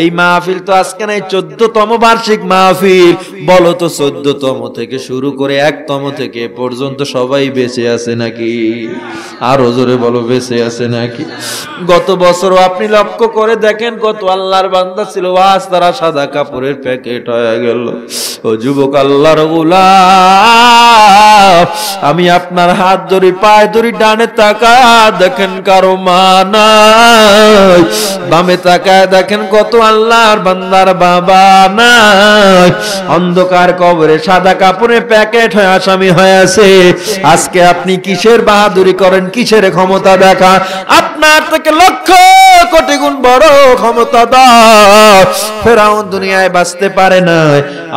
এই মাহফিল তো আজকে নাই চোদ্দতম বার্ষিক মাহফিল বলো তো চোদ্দতম থেকে শুরু করে একতম থেকে পর্যন্ত সবাই বেঁচে আছে নাকি আরো জোরে বলো বেঁচে আছে নাকি গত বছরও আপনি লক্ষ্য করে দেখেন কত আল্লাহর বান্দা ছিল আজ তারা সাদা কাপড়ের প্যাকেট হয়ে গেল ও যুবক আল্লাহর গোলাপ আমি আপনার হাত ধরি পায়ে ধরি ডানে তাকা দেখেন কারো মা নাই বামে তাকায় দেখেন কত আল্লাহর বান্দার বাবা না অন্ধকার কবরে সাদা কাপড়ে প্যাকেট হয়ে আসামি হয়ে আছে আজকে আপনি কিসের বাহাদুরি করেন কিসের ক্ষমতা দেখা আপনার থেকে লক্ষ কোটি গুণ বড় ক্ষমতা দাও ফেরাউন দুনিয়ায় বাঁচতে পারে না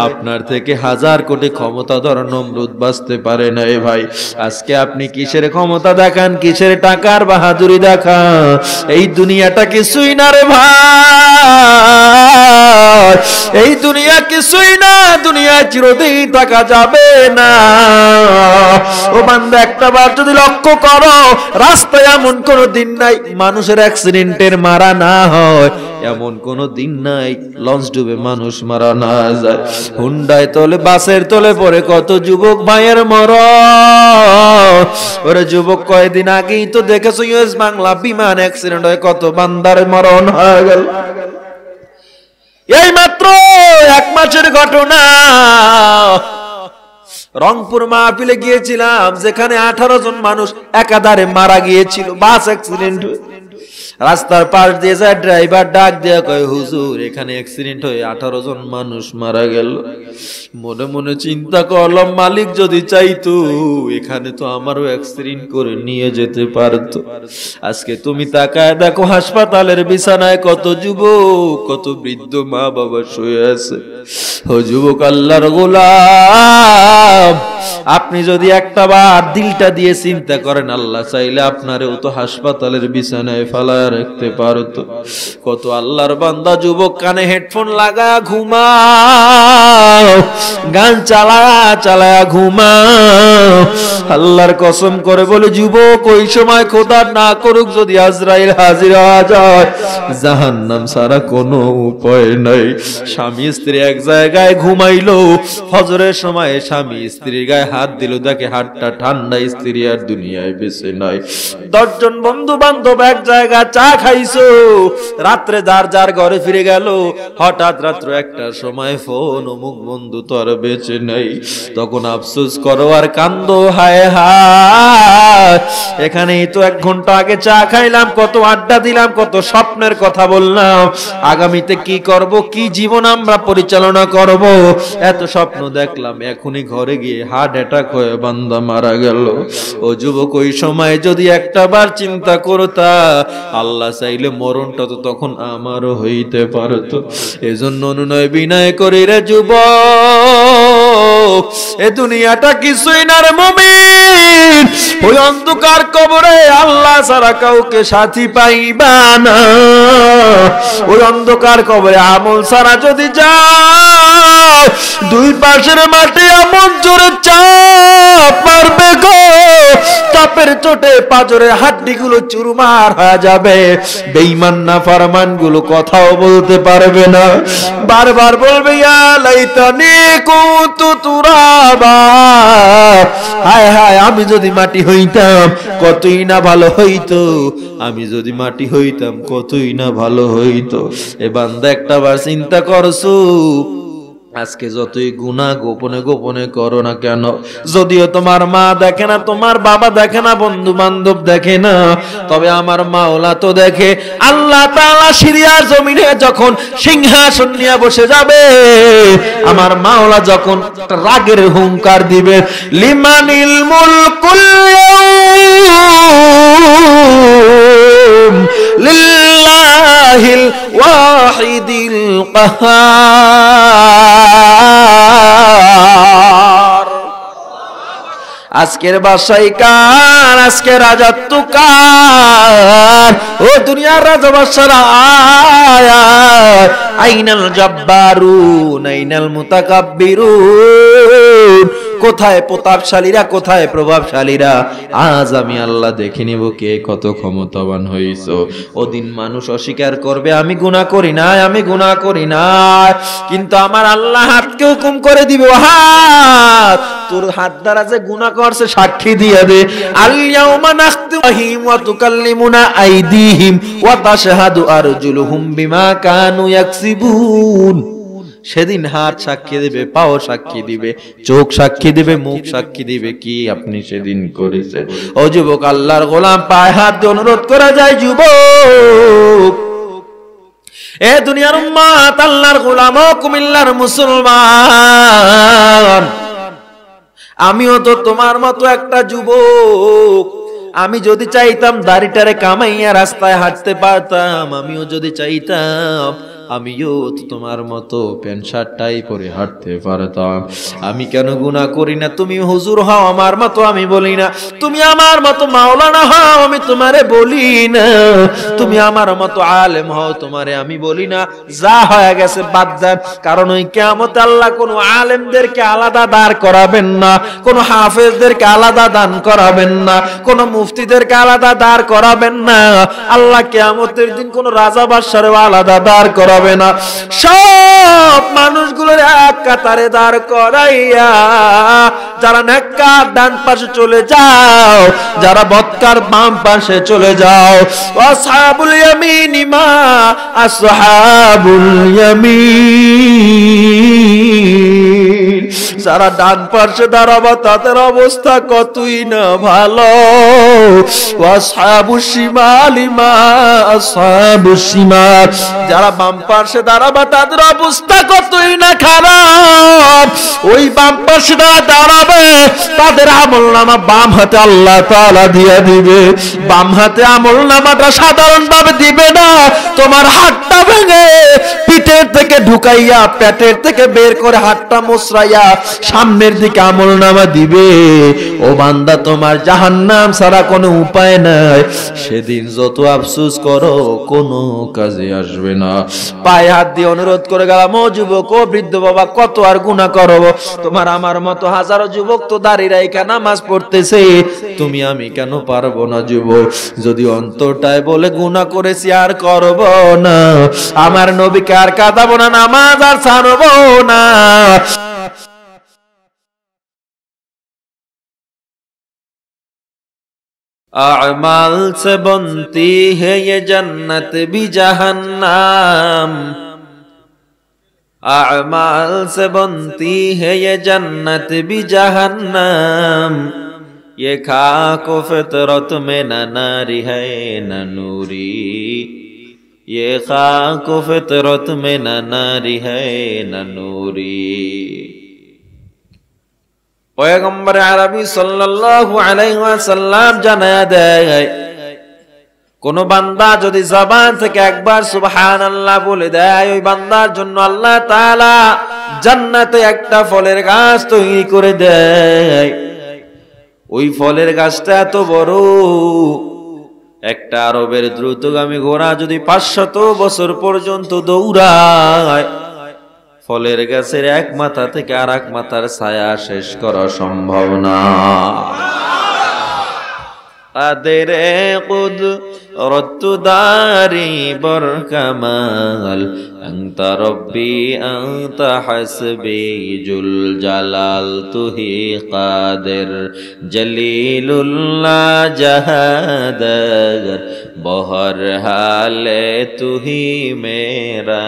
আপনার থেকে হাজার কোটি ক্ষমতা ধর নমরুদ বাঁচতে পারে না এ ভাই আজকে আপনি কিসের ক্ষমতা দেখান কিসের টাকার বাহাদুরি দেখান এই দুনিয়াটা কিছুই না রে ভাই এই দুনিয়া কিছুই না দুনিয়া চিরদিন থাকা যাবে না ও বান্দা একটা বার যদি লক্ষ্য করো রাস্তায় এমন কোন দিন নাই মানুষের অ্যাক্সিডেন্টের মারা না হয় এমন কোন দিন নাই লঞ্চ ডুবে মানুষ মারা না যায় হুন্ডায় তলে বাসের তলে পরে কত যুবক ভাইয়ের মর ওরে যুবক কয়েকদিন আগেই তো দেখেছো ইউএস বাংলা বিমান অ্যাক্সিডেন্ট হয় কত বান্দার মরণ হয়ে গেল এই মাত্র এক মাসের ঘটনা রংপুর মাহফিলে গিয়েছিলাম যেখানে আঠারো জন মানুষ একাধারে মারা গিয়েছিল বাস অ্যাক্সিডেন্ট হয়ে রাস্তার পাশ দিয়ে যায় ড্রাইভার ডাক দেয়া কয় হুজুর এখানে অ্যাক্সিডেন্ট হয়ে আঠারো জন মানুষ মারা গেল মনে মনে চিন্তা করলাম মালিক যদি চাইতো এখানে তো আমারও অ্যাক্সিডেন্ট করে নিয়ে যেতে পারত আজকে তুমি তাকায় দেখো হাসপাতালের বিছানায় কত যুবক কত বৃদ্ধ মা বাবা শুয়ে আছে ও যুবক আল্লাহর গোলা আপনি যদি একটা বার দিলটা দিয়ে চিন্তা করেন আল্লাহ চাইলে ও তো হাসপাতালের বিছানায় ফেলায় রাখতে পারতো কত আল্লাহর বান্দা যুবক কানে হেডফোন লাগা ঘুমা গান চালা চালা ঘুমা আল্লাহর কসম করে বলে যুবক ওই সময় খোদা না করুক যদি আজরাইল হাজির হওয়া যায় জাহান্নাম সারা কোনো উপায় নাই স্বামী স্ত্রী এক জায়গায় ঘুমাইলো হজরের সময় স্বামী স্ত্রীর গায়ে হাত দিল দেখে হাতটা ঠান্ডা স্ত্রী আর দুনিয়ায় বেঁচে নাই দশজন বন্ধু বান্ধব এক জায়গায় চা খাইছো রাত্রে যার যার ঘরে ফিরে গেল হঠাৎ রাত্র একটা সময় ফোন অমুক বন্ধু তোর বেঁচে নেই তখন আফসোস করো আর কান্দ হায় এখানেই তো এক ঘন্টা আগে চা খাইলাম কত আড্ডা দিলাম কত স্বপ্নের কথা বললাম আগামীতে কি করব কি জীবন আমরা পরিচালনা করব এত স্বপ্ন দেখলাম এখনই ঘরে গিয়ে হার্ট অ্যাটাক হয়ে বান্দা মারা গেল ও যুবক ওই সময় যদি একটা বার চিন্তা করতা আল্লাহ চাইলে মরণটা তো তখন আমারও হইতে পারত এজন্য অনুনয় বিনয় করি রে যুবক এ দুনিয়াটা কিছুই না রে মুমিন ওই অন্ধকার কবরে আল্লাহ ছাড়া কাউকে সাথী পাইবা না ওই অন্ধকার কবরে আমল ছাড়া যদি যা দুই পাশের মাটি এমন জোরে চাপ মারবে গো চাপের চোটে পাজরের হাড্ডিগুলো চুরমার হয়ে যাবে বেইমান না ফারমান গুলো কথাও বলতে পারবে না বারবার বলবে কুতু তুরাবা হায় হায় আমি যদি মাটি হইতাম কতই না ভালো হইতো আমি যদি মাটি হইতাম কতই না ভালো হইতো এ বান্দা একটা বার চিন্তা করছো আজকে যতই গুণা গোপনে গোপনে করো না কেন যদিও তোমার মা দেখে না তোমার বাবা দেখে না বন্ধু বান্ধব দেখে না তবে আমার মাওলা তো দেখে আল্লাহ সিরিয়ার জমিনে যখন সিংহাসন নিয়ে বসে যাবে আমার মাওলা যখন রাগের হুঙ্কার দিবে লিমানিল মুলকুল লিল্লাহ আজকের বাসাই কার আজকে রাজত্ব কার ও দুনিয়ার রাজা বাসারা আইনাল জব্বারু নাইনাল মুতাকাব্বিরু কোথায় প্রতাপশালীরা কোথায় প্রভাবশালীরা আজ আমি আল্লাহ দেখে নিব কে কত ক্ষমতাবান হইছ ওদিন মানুষ অস্বীকার করবে আমি গুণা করি না আমি গুণা করি না কিন্তু আমার আল্লাহ হাতকে হুকুম করে দিবে হাত তোর হাত দ্বারা যে গুণা করছে সাক্ষী দিয়া দে আল্লাহমা নাখতিহিম ওয়া তুকাল্লিমুনা আইদিহিম ওয়া তাশহাদু আরজুলুহুম বিমা কানু ইয়াকসিবুন সেদিন হাত সাক্ষী দিবে পাও সাক্ষী দিবে চোখ সাক্ষী দিবে মুখ সাক্ষী দিবে কি আপনি সেদিন করেছেন ও যুবক আল্লাহর গোলাম পায়ে হাত দিয়ে অনুরোধ করা যায় যুবক এ দুনিয়ার উম্মাত আল্লাহর গোলাম ও কুমিল্লার মুসলমান আমিও তো তোমার মতো একটা যুবক আমি যদি চাইতাম দাড়িটারে কামাইয়া রাস্তায় হাঁটতে পারতাম আমিও যদি চাইতাম আমিও তো তোমার মতো প্যান্ট শার্টটাই পরে হাঁটতে পারতাম আমি কেন গুণা করি না তুমি হুজুর হও আমার মতো আমি বলি না তুমি আমার মতো মাওলানা হও আমি তোমারে বলি না তুমি আমার মতো আলেম হও তোমারে আমি বলি না যা হয়ে গেছে বাদ দেন কারণ ওই কেমত আল্লাহ কোনো আলেমদেরকে আলাদা দাঁড় করাবেন না কোনো হাফেজদেরকে আলাদা দান করাবেন না কোনো মুফতিদেরকে আলাদা দাঁড় করাবেন না আল্লাহ কেমতের দিন কোনো রাজা বাদশারও আলাদা দাঁড় করা হবে না সব মানুষগুলোর এক কাতারে দাঁড় করাইয়া যারা নেককার ডান পাশে চলে যাও যারা বৎকার বাম পাশে চলে যাও আসহাবুল ইয়ামিন মা আসহাবুল ইয়ামিন যারা ডান পার্শ্বে দাঁড়াবা তাদের অবস্থা কতই না ভালো যারা বাম পার্শ্বে দাঁড়াবা তাদের অবস্থা কতই না খারাপ ওই বাম পার্শ্বে দাঁড়াবে তাদের আমল নামা বাম হাতে আল্লাহ তালা দিয়ে দিবে বাম হাতে আমল নামাটা সাধারণ ভাবে দিবে না তোমার হাতটা ভেঙে পিঠের থেকে ঢুকাইয়া পেটের থেকে বের করে হাতটা মোসরাই বাড়াইয়া সামনের দিকে আমল নামা দিবে ও বান্দা তোমার জাহান নাম ছাড়া কোনো উপায় নাই সেদিন যত আফসুস করো কোনো কাজে আসবে না পায়ে হাত দিয়ে অনুরোধ করে গেলাম ও যুবক ও বৃদ্ধ বাবা কত আর গুণা করব তোমার আমার মতো হাজারো যুবক তো দাঁড়িয়ে রেখা নামাজ পড়তেছে তুমি আমি কেন পারবো না যুবক যদি অন্তরটায় বলে গুণা করেছি আর করব না আমার নবীকে আর কাঁদাবো না নামাজ আর ছাড়বো না अमाल से बनती है ये जन्नत भी जहन्नाम अमाल से बनती है ये जन्नत भी जहन्नाम ये खाको फितरत में न नारी है न नूरी ये खाको फितरत में न नारी है न नूरी পয়গম্বরে আরবি সাল্লাল্লাহু আলাইহি ওয়াসাল্লাম জানায়া দেয় কোন বান্দা যদি জবান থেকে একবার সুবহানাল্লাহ আল্লাহ বলে দেয় ওই বান্দার জন্য আল্লাহ তাআলা জান্নাতে একটা ফলের গাছ তৈরি করে দেয় ওই ফলের গাছটা এত বড় একটা আরবের দ্রুতগামী ঘোড়া যদি পাঁচশত বছর পর্যন্ত দৌড়ায় ফলের গাছের এক মাথা থেকে আর এক মাথার ছায়া শেষ করা সম্ভব না তাদের কুদ রত্তুদারি বরকামাল অন্ত রব্বি অন্ত হাসবি জুল জালাল তুহি কাদের জলিলুল্লাহ জাহাদার বহর হালে তুহি মেরা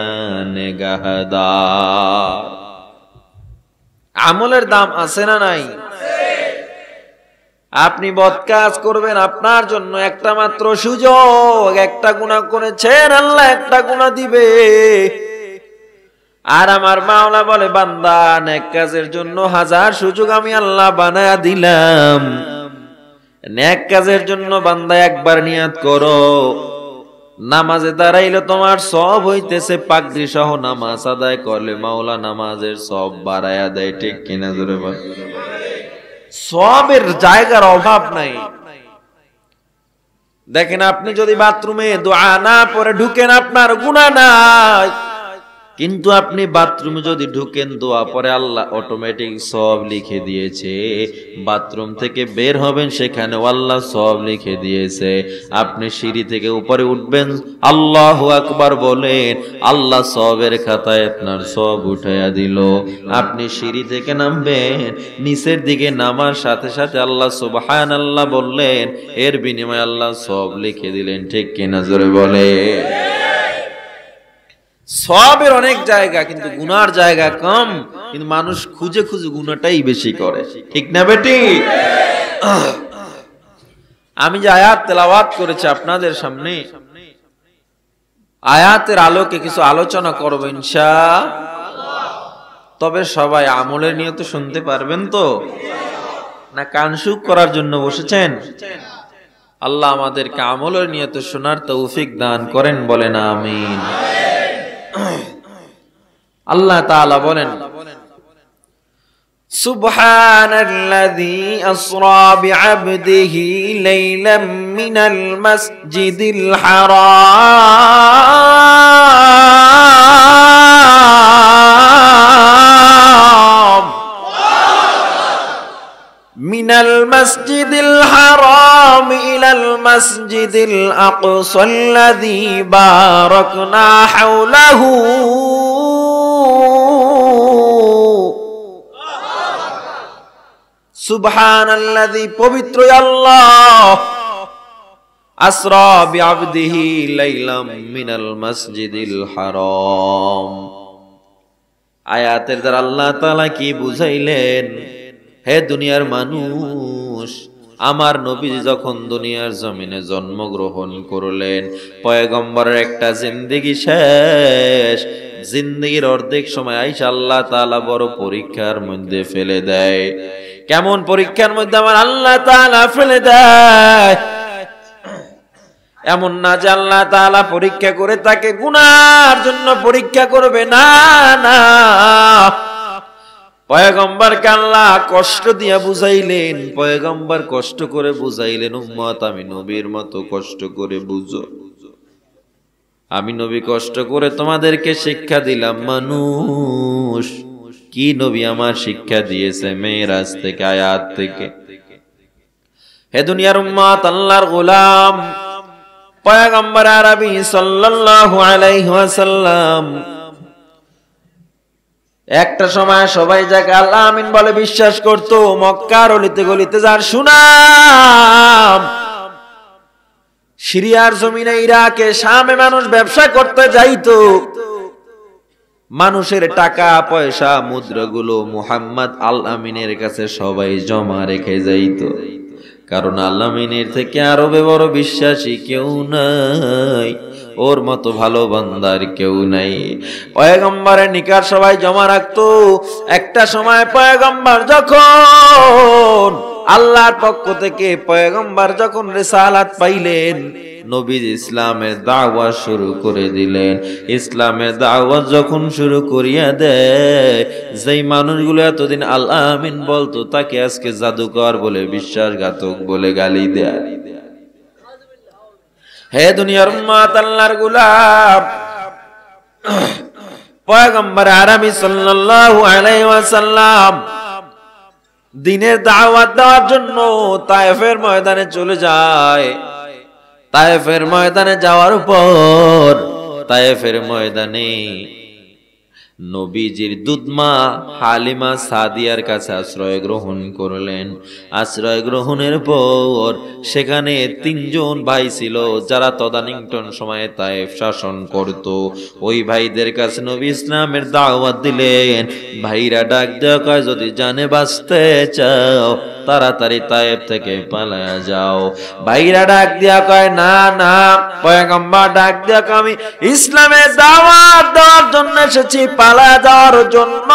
আমলের দাম আছে না নাই আপনি বদকাজ করবেন আপনার জন্য একটা মাত্র সুযোগ একটা গুণা করেছেন আল্লাহ একটা গুণা দিবে আর আমার মাওলা বলে বান্দা এক কাজের জন্য হাজার সুযোগ আমি আল্লাহ বানায় দিলাম ন্যাক কাজের জন্য বান্দা একবার নিয়াত করো নামাজে দাঁড়াইলে তোমার সব হইতেছে পাগড়ি সহ নামাজ আদায় করলে মাওলা নামাজের সব বাড়ায়া দেয় ঠিক কিনা জোরে সবের জায়গার অভাব নাই দেখেন আপনি যদি বাথরুমে দোয়া না পরে ঢুকেন আপনার গুণা নাই কিন্তু আপনি বাথরুমে যদি ঢুকেন দোয়া পরে আল্লাহ অটোমেটিক সব লিখে দিয়েছে বাথরুম থেকে বের হবেন সেখানে আল্লাহ সব লিখে দিয়েছে আপনি সিঁড়ি থেকে উপরে উঠবেন আল্লাহ আকবার বলেন আল্লাহ সবের খাতায় আপনার সব উঠাইয়া দিল আপনি সিঁড়ি থেকে নামবেন নিচের দিকে নামার সাথে সাথে আল্লাহ সুবাহান আল্লাহ বললেন এর বিনিময়ে আল্লাহ সব লিখে দিলেন ঠিক কিনা জোরে বলে সবের অনেক জায়গা কিন্তু গুনার জায়গা কম কিন্তু মানুষ খুঁজে খুঁজে গুনাটাই বেশি করে ঠিক না বেটি আমি যে আয়াত তেলাওয়াত করেছি আপনাদের সামনে আয়াতের আলোকে কিছু আলোচনা করব ইনশা তবে সবাই আমলের নিয়ে তো শুনতে পারবেন তো না কানসুক করার জন্য বসেছেন আল্লাহ আমাদেরকে আমলের নিয়ত শোনার তৌফিক দান করেন বলেন আমিন الله تعالى بولن سبحان الذي أسرى بعبده ليلا من المسجد الحرام من المسجد الحرام إلى المسجد الأقصى الذي باركنا حوله سبحان الذي পবিত্র আল্লাহ أسرى بعبده ليلا من المسجد الحرام আয়াতের দ্বারা আল্লাহ তাআলা কি বুঝাইলেন হে দুনিয়ার মানুষ আমার নবী যখন দুনিয়ার জমিনে জন্মগ্রহণ করলেন পয়গম্বরের একটা জিন্দিগি শেষ জিন্দিগির অর্ধেক সময় আইসা আল্লাহ তালা বড় পরীক্ষার মধ্যে ফেলে দেয় কেমন পরীক্ষার মধ্যে আমার আল্লাহ তালা ফেলে দেয় এমন না যে আল্লাহ তালা পরীক্ষা করে তাকে গুনার জন্য পরীক্ষা করবে না না পয়গম্বরকে আল্লাহ কষ্ট দিয়া বুঝাইলেন পয়গম্বর কষ্ট করে বুঝাইলেন উম্মত আমি নবীর মতো কষ্ট করে বুঝো আমি নবী কষ্ট করে তোমাদেরকে শিক্ষা দিলাম মানুষ কি নবী আমার শিক্ষা দিয়েছে আজ থেকে আয়াত থেকে হে দুনিয়ার উম্মাত আল্লাহর গোলাম পয়গম্বর আরবি সাল্লাল্লাহু আলাইহি ওয়াসাল্লাম একটা সময় সবাই যাকে আল্লাহ আমিন বলে বিশ্বাস করত মক্কার অলিতে গলিতে যার সুনাম সিরিয়ার জমিনে ইরাকে সামে মানুষ ব্যবসা করতে যাইতো মানুষের টাকা পয়সা মুদ্রাগুলো মুহাম্মদ আল্লামিনের কাছে সবাই জমা রেখে যাইত কারণ আল্লামিনের থেকে আরবে বড় বিশ্বাসী কেউ নাই ওর মতো ভালো বান্দার কেউ নাই পয়গম্বরের নিকার সবাই জমা রাখতো একটা সময় পয়গম্বর যখন আল্লাহর পক্ষ থেকে পয়গম্বর যখন রেসালাত পাইলেন নবীর ইসলামের দাওয়া শুরু করে দিলেন ইসলামের দাওয়া যখন শুরু করিয়া দেয় যেই মানুষগুলো এতদিন আল্লাহ আমিন বলতো তাকে আজকে জাদুকর বলে বিশ্বাসঘাতক বলে গালি দেয় হে দুনিয়ার উম্মত আল্লাহর গোলাম পয়গম্বর আরামি সাল্লাল্লাহু আলাইহি ওয়াসাল্লাম দিনের দাওয়াত দেওয়ার জন্য তায়েফের ময়দানে চলে যায় তায়েফের ময়দানে যাওয়ার পর তায়েফের ময়দানে নবীজির দুধমা হালিমা সাদিয়ার কাছে আশ্রয় গ্রহণ করলেন আশ্রয় গ্রহণের পর সেখানে তিনজন ভাই ছিল যারা তদানিংটন সময়ে তাই শাসন করত ওই ভাইদের কাছে নবী ইসলামের দাওয়াত দিলেন ভাইরা ডাক দেওয়া যদি জানে বাঁচতে চাও তাড়াতাড়ি তায়েব থেকে পালা যাও ভাইরা ডাক দিয়া কয় না না ডাক দিয়া আমি ইসলামের দাওয়াত দেওয়ার জন্য এসেছি মারা যাওয়ার জন্য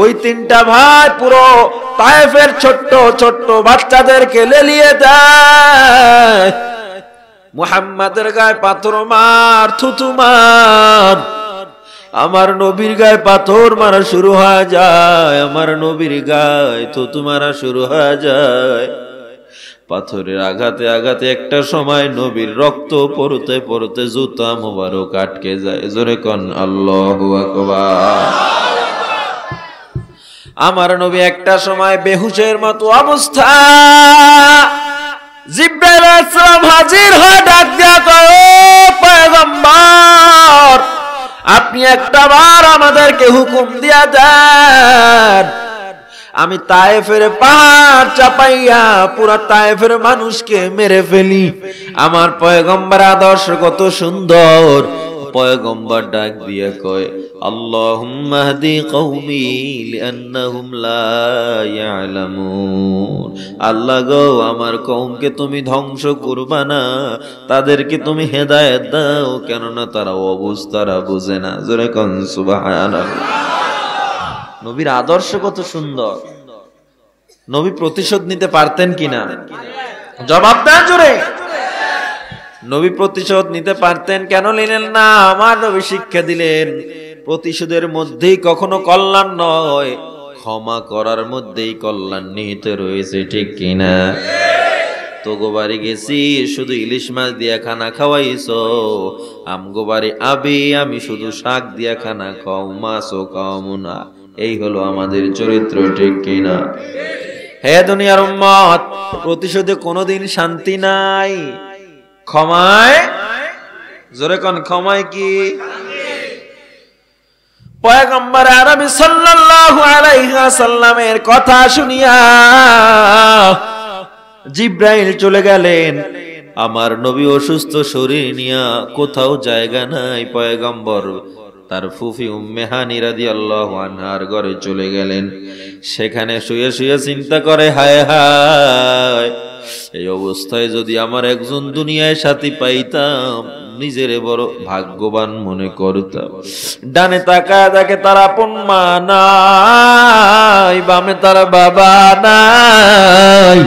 ওই তিনটা ভাই পুরো ছোট্ট ছোট্ট বাচ্চাদেরকে লেলিয়ে দেয় মুহাম্মাদের গায়ে পাথর মার থুতু মার আমার নবীর গায়ে পাথর মারা শুরু হয়ে যায় আমার নবীর গায়ে থুতু মারা শুরু হয়ে যায় পাথরের আঘাতে আঘাতে একটা সময় নবীর রক্ত পড়তে পড়তে জুতা মোবারো কাটকে যায় জোরে কন আল্লাহ আমার নবী একটা সময় বেহুশের মতো অবস্থা জিব্রাইল হাজির হয় ডাক দিয়া আপনি একটা বার আমাদেরকে হুকুম দিয়া দেন আমি তায়েফের পাহাড় চাপাইয়া পুরা ফের মানুষকে মেরে ফেলি আমার পয়গম্বর আদর্শ কত সুন্দর পয়গম্বর ডাক দিয়ে কয় আল্লাহ গো আমার কওমকে তুমি ধ্বংস করবা না তাদেরকে তুমি হেদায়েত দাও কেননা তারা অবস্থারা বুঝে না জোরে কোন সুবহানাল্লাহ নবীর আদর্শ কত সুন্দর নবী প্রতিশোধ নিতে পারতেন কিনা জবাব দেন জোরে নবী প্রতিশোধ নিতে পারতেন কেন নিলেন না আমার নবী শিক্ষা দিলেন প্রতিশোধের মধ্যেই কখনো কল্যাণ নয় ক্ষমা করার মধ্যেই কল্যাণ নিহিত রয়েছে ঠিক কিনা তোগোবারে গেছি শুধু ইলিশ মাছ দিয়া খানা খাওয়াইছো আমগোবারে আবি আমি শুধু শাক দিয়া খানা খাও মাছও খাও না এই হলো আমাদের চরিত্র ঠিক কিনা হে দুনিয়ার উম্মত প্রতিশোধে কোনোদিন শান্তি নাই ক্ষমায় জোরে কন ক্ষমায় কি পয়গম্বর আরবি সাল্লাল্লাহু সাল্লামের কথা শুনিয়া জিব্রাইল চলে গেলেন আমার নবী অসুস্থ শরীর নিয়া কোথাও জায়গা নাই পয়গম্বর তার ফুফি উম্মেহা নিরাদি আল্লাহ আনহার ঘরে চলে গেলেন সেখানে শুয়ে শুয়ে চিন্তা করে হায় হায় এই অবস্থায় যদি আমার একজন দুনিয়ায় সাথী পাইতাম নিজেরে বড় ভাগ্যবান মনে করতাম ডানে তাকায় দেখে তার আপন মা নাই বামে তার বাবা নাই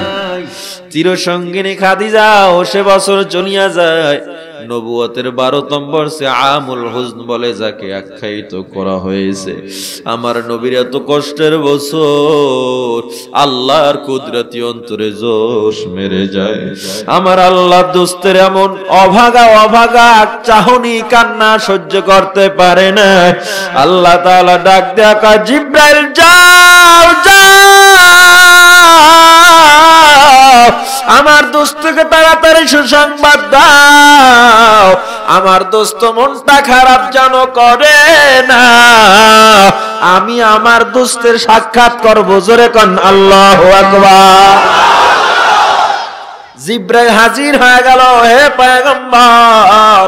চিরসঙ্গিনী খাদি যাও সে বছর চলিয়া যায় নবুয়তের বারো নম্বর সে আমুল হুজন বলে যাকে আখ্যায়িত করা হয়েছে আমার নবীর এত কষ্টের বছর আল্লাহর কুদরতি অন্তরে জোশ মেরে যায় আমার আল্লাহ দোস্তের এমন অভাগা অভাগা চাহনি কান্না সহ্য করতে পারে না আল্লাহ তালা ডাক দেখা জিব্রাইল যাও যাও আমার দোস্তকে তাড়াতাড়ি সুসংবাদ দাও আমার দোস্ত মনটা খারাপ যেন করে না আমি আমার দোস্তের সাক্ষাৎ করব জোরে কন আল্লাহ আকবার জিব্রাইল হাজির হয়ে গেল হে পয়গম্বর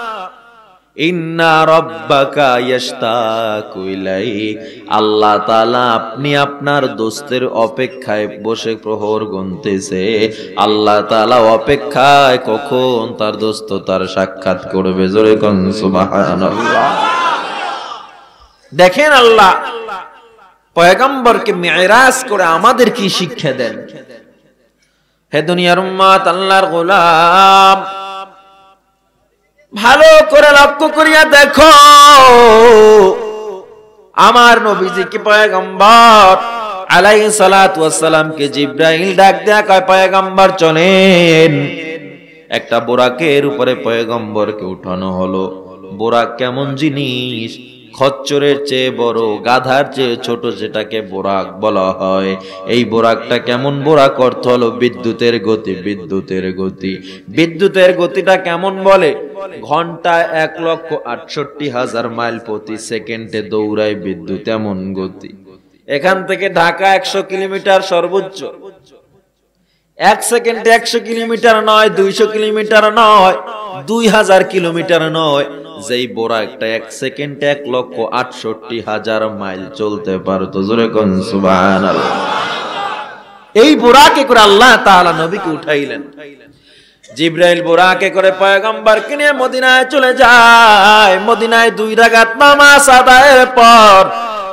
আল্লাহ আপনি আপনার দোস্তের অপেক্ষায় বসে প্রহর গুনতেছে আল্লাহ তালা অপেক্ষায় কখন তার দোস্ত তার সাক্ষাৎ করবে জোরে দেখেন আল্লাহ পয়গম্বরকে মেয়েরাজ করে আমাদের কি শিক্ষা দেন হে দুনিয়ার উম্মাত আল্লাহর গোলাম ভালো করে লক্ষ্য করিয়া দেখো আমার কি পয়গম্বর আলাই সালাতামকে জিব্রাইল ডাক দেয়া কয় পয়গম্বর চলেন একটা বোরাকের উপরে পয়গম্বরকে উঠানো হলো বোরাক কেমন জিনিস খচ্চরের চেয়ে বড় গাধার চেয়ে ছোট যেটাকে বোরাক বলা হয় এই বোরাকটা কেমন বোরাক অর্থ হলো বিদ্যুতের গতি বিদ্যুতের গতি বিদ্যুতের গতিটা কেমন বলে ঘন্টায় এক লক্ষ আটষট্টি হাজার মাইল প্রতি সেকেন্ডে দৌড়ায় বিদ্যুৎ এমন গতি এখান থেকে ঢাকা একশো কিলোমিটার সর্বোচ্চ এক সেকেন্ডে একশো কিলোমিটার নয় দুইশো কিলোমিটার নয় দুই হাজার কিলোমিটার নয় যেই বোরা একটা এক সেকেন্ডে এক লক্ষ আটষট্টি হাজার মাইল চলতে পারতো জোরে কোন সুবাহ এই বোরাকে করে আল্লাহ তাহলে নবীকে উঠাইলেন জিব্রাইল বোরাকে করে পয়গম্বর কিনে মদিনায় চলে যায় মদিনায় দুই রাগাত নামাজ আদায়ের পর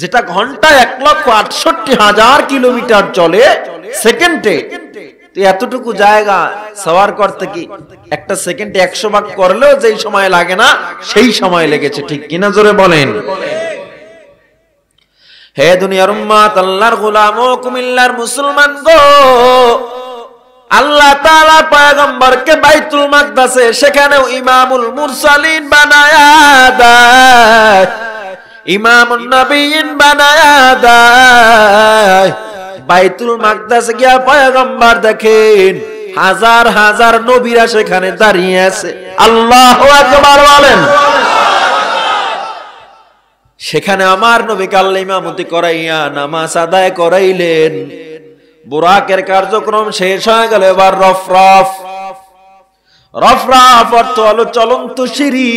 যেটা ঘন্টায় এক লক্ষ আটষট্টি হাজার কিলোমিটার চলে সেকেন্ডে এতটুকু জায়গা সবার করতে কি একটা সেকেন্ডে একশো ভাগ করলেও যেই সময় লাগে না সেই সময় লেগেছে ঠিক কিনা জোরে বলেন হে দুনিয়ার উম্মাত আল্লাহর গোলাম ও কুমিল্লার মুসলমান গো আল্লাহ তাআলা পয়গম্বরকে বাইতুল মাকদাসে সেখানেও ইমামুল মুরসালিন বানায়া দেয় নবীন বানায়া বাইতুল গিয়া পয়গম্বর দেখেন হাজার হাজার নবীরা সেখানে দাঁড়িয়ে আছে আল্লাহ একবার বলেন সেখানে আমার নবী কাল্লা ইমামতি করাইয়া নামাজ আদায় করাইলেন বুরাকের কার্যক্রম শেষ হয়ে গেল এবার রফ রফ রফ রফ অর্থ হলো চলন্ত সিঁড়ি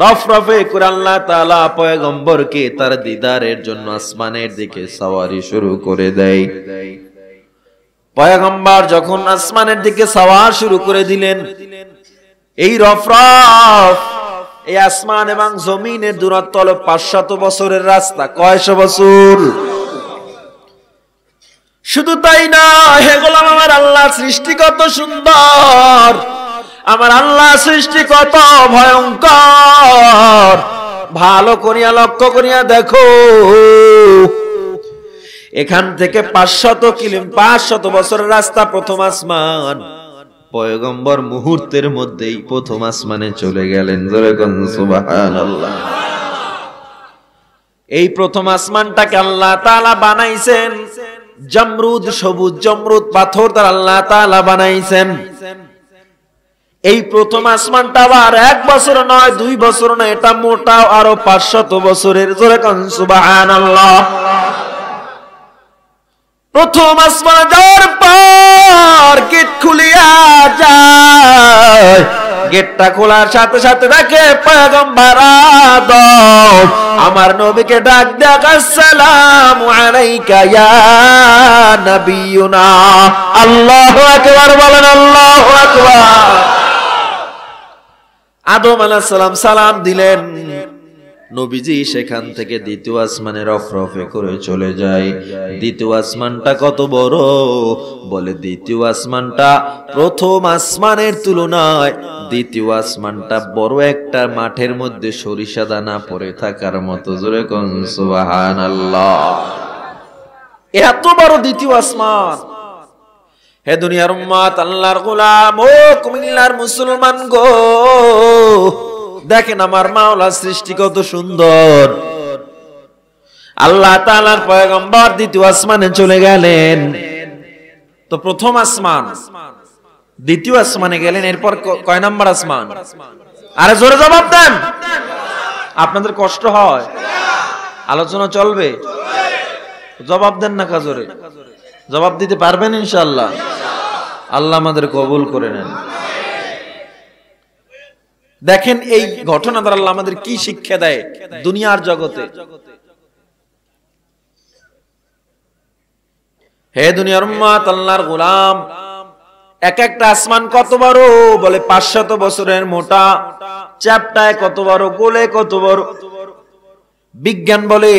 রফরফে করে আল্লাহ তাআলা পয়গম্বরকে তার দিদারের জন্য আসমানের দিকে সাওয়ারি শুরু করে দেয় পয়গম্বর যখন আসমানের দিকে সাওয়ার শুরু করে দিলেন এই রফরফ এই আসমান এবং জমিনের দূরত্ব হলো পাঁচশত বছরের রাস্তা কয়শ বছর শুধু তাই না হে গোলাম আমার আল্লাহ সৃষ্টি কত সুন্দর আমার আল্লাহ সৃষ্টি কত ভয়ঙ্কর ভালো করিয়া লক্ষ্য করিয়া দেখো এখান থেকে পাঁচশত কিলোম পাঁচশত বছরের রাস্তা প্রথম আসমান পয়গম্বর মুহূর্তের মধ্যেই প্রথম আসমানে চলে গেলেন এই প্রথম আসমানটাকে আল্লাহ তালা বানাইছেন জমরুদ সবুজ জমরুদ পাথর তার আল্লাহ তালা বানাইছেন এই প্রথম আসমানটা আবার এক বছর নয় দুই বছর নয় এটা মোটাও আরো পাঁচশত বছরের জোরে সুবাহান প্রথম আসমান যাওয়ার পর গেট খুলিয়া যায় গেটটা খোলার সাথে সাথে দেখে আমার নবীকে ডাক দেখ আসসালাম আলাইকা ইয়া নবিয়ুনা আল্লাহু বলেন আল্লাহু আদম আলা সালাম সালাম দিলেন নবীজি সেখান থেকে দ্বিতীয় আসমানের রফরফে করে চলে যায় দ্বিতীয় আসমানটা কত বড় বলে দ্বিতীয় আসমানটা প্রথম আসমানের তুলনায় দ্বিতীয় আসমানটা বড় একটা মাঠের মধ্যে সরিষা দানা পড়ে থাকার মতো জোরে কন সুবাহান আল্লাহ এত বড় দ্বিতীয় আসমান হে দুনিয়ার উম্মাত আল্লাহর গোলাম ও কুমিল্লার মুসলমান গো দেখেন আমার মাওলা সৃষ্টি কত সুন্দর আল্লাহ তাআলার পয়গম্বর দ্বিতীয় আসমানে চলে গেলেন তো প্রথম আসমান দ্বিতীয় আসমানে গেলেন এরপর কয় নাম্বার আসমান আরে জোরে জবাব দেন আপনাদের কষ্ট হয় আলোচনা চলবে জবাব দেন না কাজরে জবাব দিতে পারবেন ইনশাল্লাহ আল্লাহ আমাদের কবুল করে নেন দেখেন এই ঘটনা দ্বারা আল্লাহ আমাদের কি শিক্ষা দেয় দুনিয়ার জগতে হে দুনিয়ার উম্মাত আল্লাহর গোলাম এক একটা আসমান কত বড় বলে পাঁচশত বছরের মোটা চ্যাপটায় কত বড় গোলে কত বড় বিজ্ঞান বলে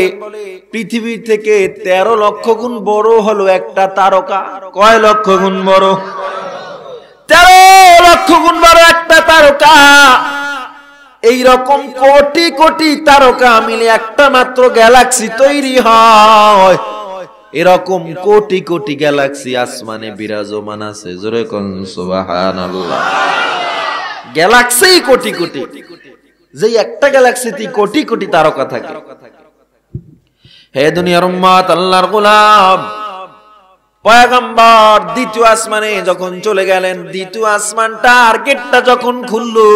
পৃথিবী থেকে ১৩ লক্ষ গুণ বড় হলো একটা তারকা কয় লক্ষ গুণ বড় তেরো লক্ষ গুণ বড় একটা তারকা এই রকম কোটি কোটি তারকা মিলে একটা মাত্র গ্যালাক্সি তৈরি হয় এরকম কোটি কোটি গ্যালাক্সি আসমানে বিরাজমান আছে জোরে কোন আল্লাহ গ্যালাক্সি কোটি কোটি যেই একটা গ্যালাক্সিতে কোটি কোটি তারকা থাকে হে দুনিয়ার উম্মাত আল্লাহর গোলাম পয়গম্বর দ্বিতীয় আসমানে যখন চলে গেলেন দ্বিতীয় আসমানটার গেটটা যখন খুললো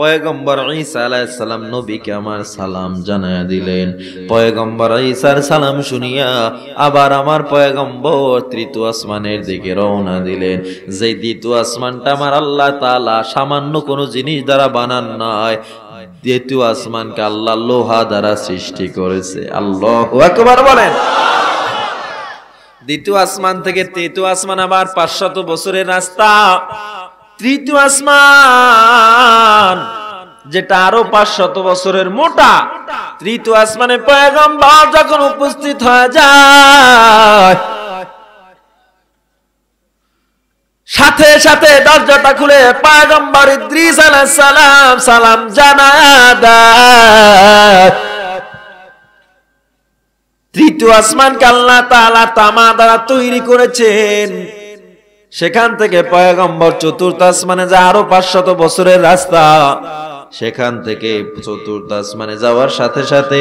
পয়গম্বর ঈসা আলাইহিস সালাম নবীকে আমার সালাম জানায়া দিলেন পয়গম্বর ঈসার সালাম শুনিয়া আবার আমার পয়গম্বর তৃতীয় আসমানের দিকে রওনা দিলেন যে দ্বিতীয় আসমানটা আমার আল্লাহ তাআলা সামান্য কোনো জিনিস দ্বারা বানান নয় দ্বিতীয় আসমানকে আল্লাহ লোহা দ্বারা সৃষ্টি করেছে আল্লাহ একবার বলেন দ্বিতীয় আসমান থেকে তৃতীয় আসমান আবার পাঁচশত বছরের রাস্তা তৃতীয় আসমান যেটা আরো পাঁচশত বছরের মোটা তৃতীয় আসমানে পয়গম্বর যখন উপস্থিত হয়ে যায় সাথে সাথে দরজাটা খুলে পায়গম্বর ইদ্রিস আলাইহিস সালাম সালাম জানায় তৃতীয় আসমানকে আল্লাহ তাআলা তামা দ্বারা তৈরি করেছেন সেখান থেকে পয়গম্বর চতুর্থ আসমানে যা আরো পাঁচশত বছরের রাস্তা সেখান থেকে চতুর্দাস মানে যাওয়ার সাথে সাথে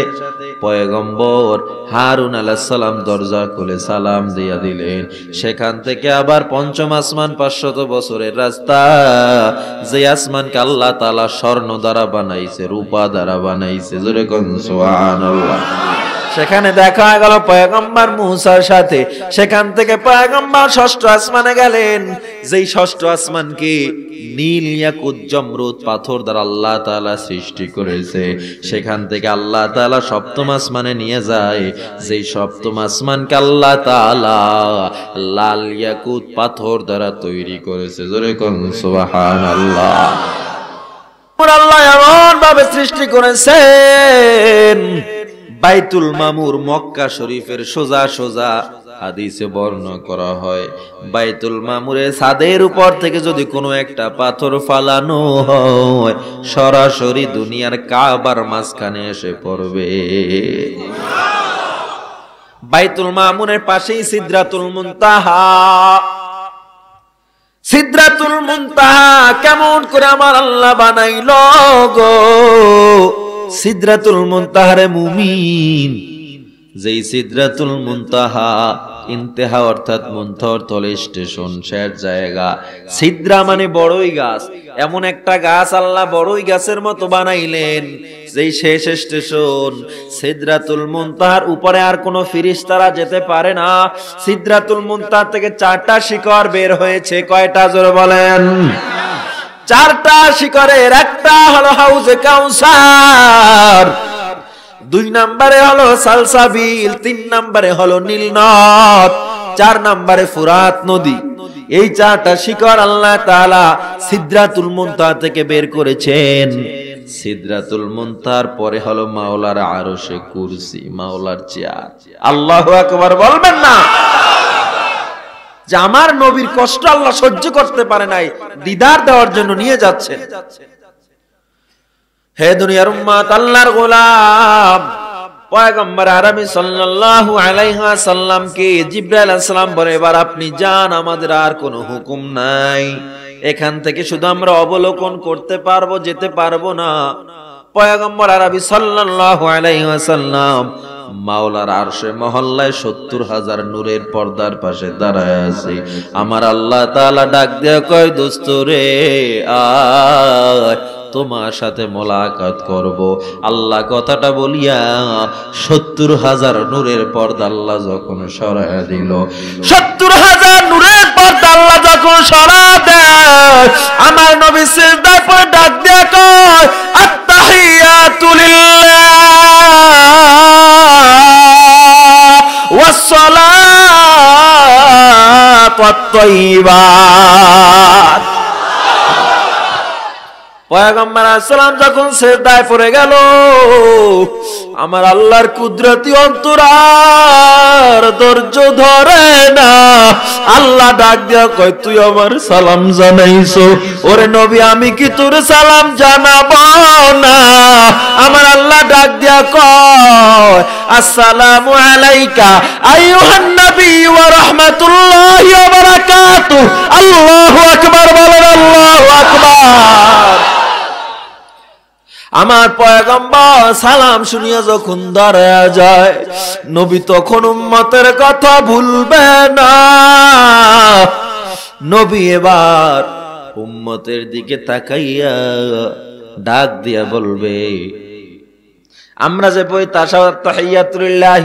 পয়গম্বর হারুন সালাম দরজা খুলে সালাম দিয়া দিলেন সেখান থেকে আবার পঞ্চম আসমান পাঁচশত বছরের রাস্তা যে আসমানকে আল্লাহ তালা স্বর্ণ দ্বারা বানাইছে রূপা দ্বারা বানাইছে জোরে কন সোহান আল্লাহ সেখানে দেখা গেল পয়গম্বর মুসার সাথে সেখান থেকে পয়গম্বর ষষ্ঠ আসমানে গেলেন যেই ষষ্ঠ আসমানকে নীল ইয়াকুত জমরুদ পাথর দ্বারা আল্লাহ তাআলা সৃষ্টি করেছে সেখান থেকে আল্লাহ তাআলা সপ্তম আসমানে নিয়ে যায় যেই সপ্তম আসমানকে আল্লাহ তাআলা লাল ইয়াকুত পাথর দ্বারা তৈরি করেছে জোরে কোন সুবহানাল্লাহ আল্লাহ এমন ভাবে সৃষ্টি করেছেন বাইতুল মামুর মক্কা শরীফের সোজা সোজা হাদিসে বর্ণনা করা হয় বাইতুল মামুরের ছাদের উপর থেকে যদি কোনো একটা পাথর ফালানো হয় সরাসরি দুনিয়ার কাবার মাঝখানে এসে পড়বে বাইতুল মামুনের পাশেই সিদ্ধাতুল মুন্তাহা সিদ্ধাতুল মুন্তাহা কেমন করে আমার আল্লাহ বানাইল গো সিদ্রাতুল মুনতাহারে মুমিন যেই সিদ্রাতুল মুনতাহা ইন্তেহা অর্থাৎ মন্থর তলে স্টেশন শেষ জায়গা সিদ্রা মানে বড়ই গাছ এমন একটা গাছ আল্লাহ বড়ই গাছের মতো বানাইলেন যেই শেষ স্টেশন সিদ্রাতুল মুনতাহার উপরে আর কোনো ফিরিস্তারা যেতে পারে না সিদ্রাতুল মুনতাহার থেকে চারটা শিকড় বের হয়েছে কয়টা জোরে বলেন চারটা শিকড়ের এক একটা হলো দুই নম্বরে হলো সালসাবিল তিন নম্বরে হলো নীলনদ চার নম্বরে ফুরাত নদী এই চারটা আল্লাহ সিদ্রাতুল থেকে বের করেছেন সিদ্রাতুল মুনতার পরে হলো মাওলার সে কুরসি মাওলার চেয়ার আল্লাহ একবার বলবেন না যে আমার নবীর কষ্ট আল্লাহ সহ্য করতে পারে নাই দিদার দেওয়ার জন্য নিয়ে যাচ্ছেন হে দুনিয়ার উম্মত আল্লাহর গোলাম পয়গম্বর আরামি সাল্লাল্লাহু আলাইহি সাল্লাম কে জিব্রাইল আসসালাম বলে এবার আপনি যান আমাদের আর কোনো হুকুম নাই এখান থেকে শুধু আমরা অবলোকন করতে পারবো যেতে পারবো না পয়গম্বর আরবি সাল্লাল্লাহু আলাইহি ওয়াসাল্লাম মাওলার আরশে মহল্লায় সত্তর হাজার নূরের পর্দার পাশে দাঁড়ায় আছে আমার আল্লাহ তাআলা ডাক দিয়ে কয় দোস্ত রে আয় তোমার সাথে মোলাকাত করব আল্লাহ কথাটা বলিয়া সত্তর হাজার নূরের পর্দা আল্লাহ যখন সরাইয়া দিল সত্তর হাজার নূরের পর্দা আল্লাহ যখন সরা দেয় আমার নবী সিজদার পর ডাক দেয়া কয় আত্তাহিয়াতুলিল্লাহ ওয়াসসালাতু আত-তাইয়্যিবাত পয়াগম্বারাম যখন সেদায় পড়ে গেল আমার আল্লাহর কুদরতি অন্তরার ধৈর্য ধরে না আল্লাহ ডাক দিয়া কয় তুই আমার সালাম জানাইছো ওরে নবী আমি কি তোর সালাম জানাবো না আমার আল্লাহ ডাক দিয়া কয় আসসালামু আলাইকা আইয়ুহান নবী ওয়া রাহমাতুল্লাহি ওয়া বারাকাতু আল্লাহু আকবার বলেন আল্লাহু আকবার আমার পয়গম্বর সালাম শুনিয়া যখন দাঁড়া যায় নবী তখন উম্মতের কথা ভুলবে না নবী এবার উম্মতের দিকে তাকাইয়া ডাক দিয়া বলবে আমরা যে বই তাহিয়াতুল্লাহ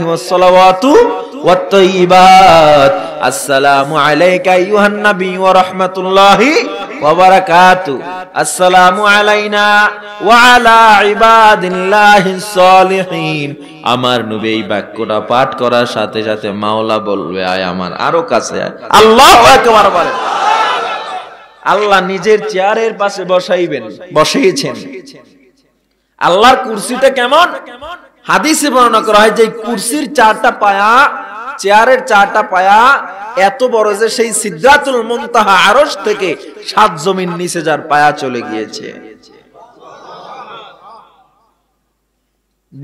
আসসালামু আলাইকা আইয়ুহান নাবী ওয়া রাহমাতুল্লাহি আমার নবী এই বাক্যটা পাঠ করার সাথে সাথে মাওলা বলবে আয় আমার আরো কাছে আল্লাহ আল্লাহ নিজের চেয়ারের পাশে বসাইবেন বসিয়েছেন আল্লাহর কুরসিটা কেমন হাদিসে বর্ণনা করা হয় যে কুরসির চারটা পায়া চেয়ারের চারটা পায়া এত বড় যে সেই সিদ্ধাতুল মুনতাহা আরস থেকে সাত জমিন নিচে যার পায়া চলে গিয়েছে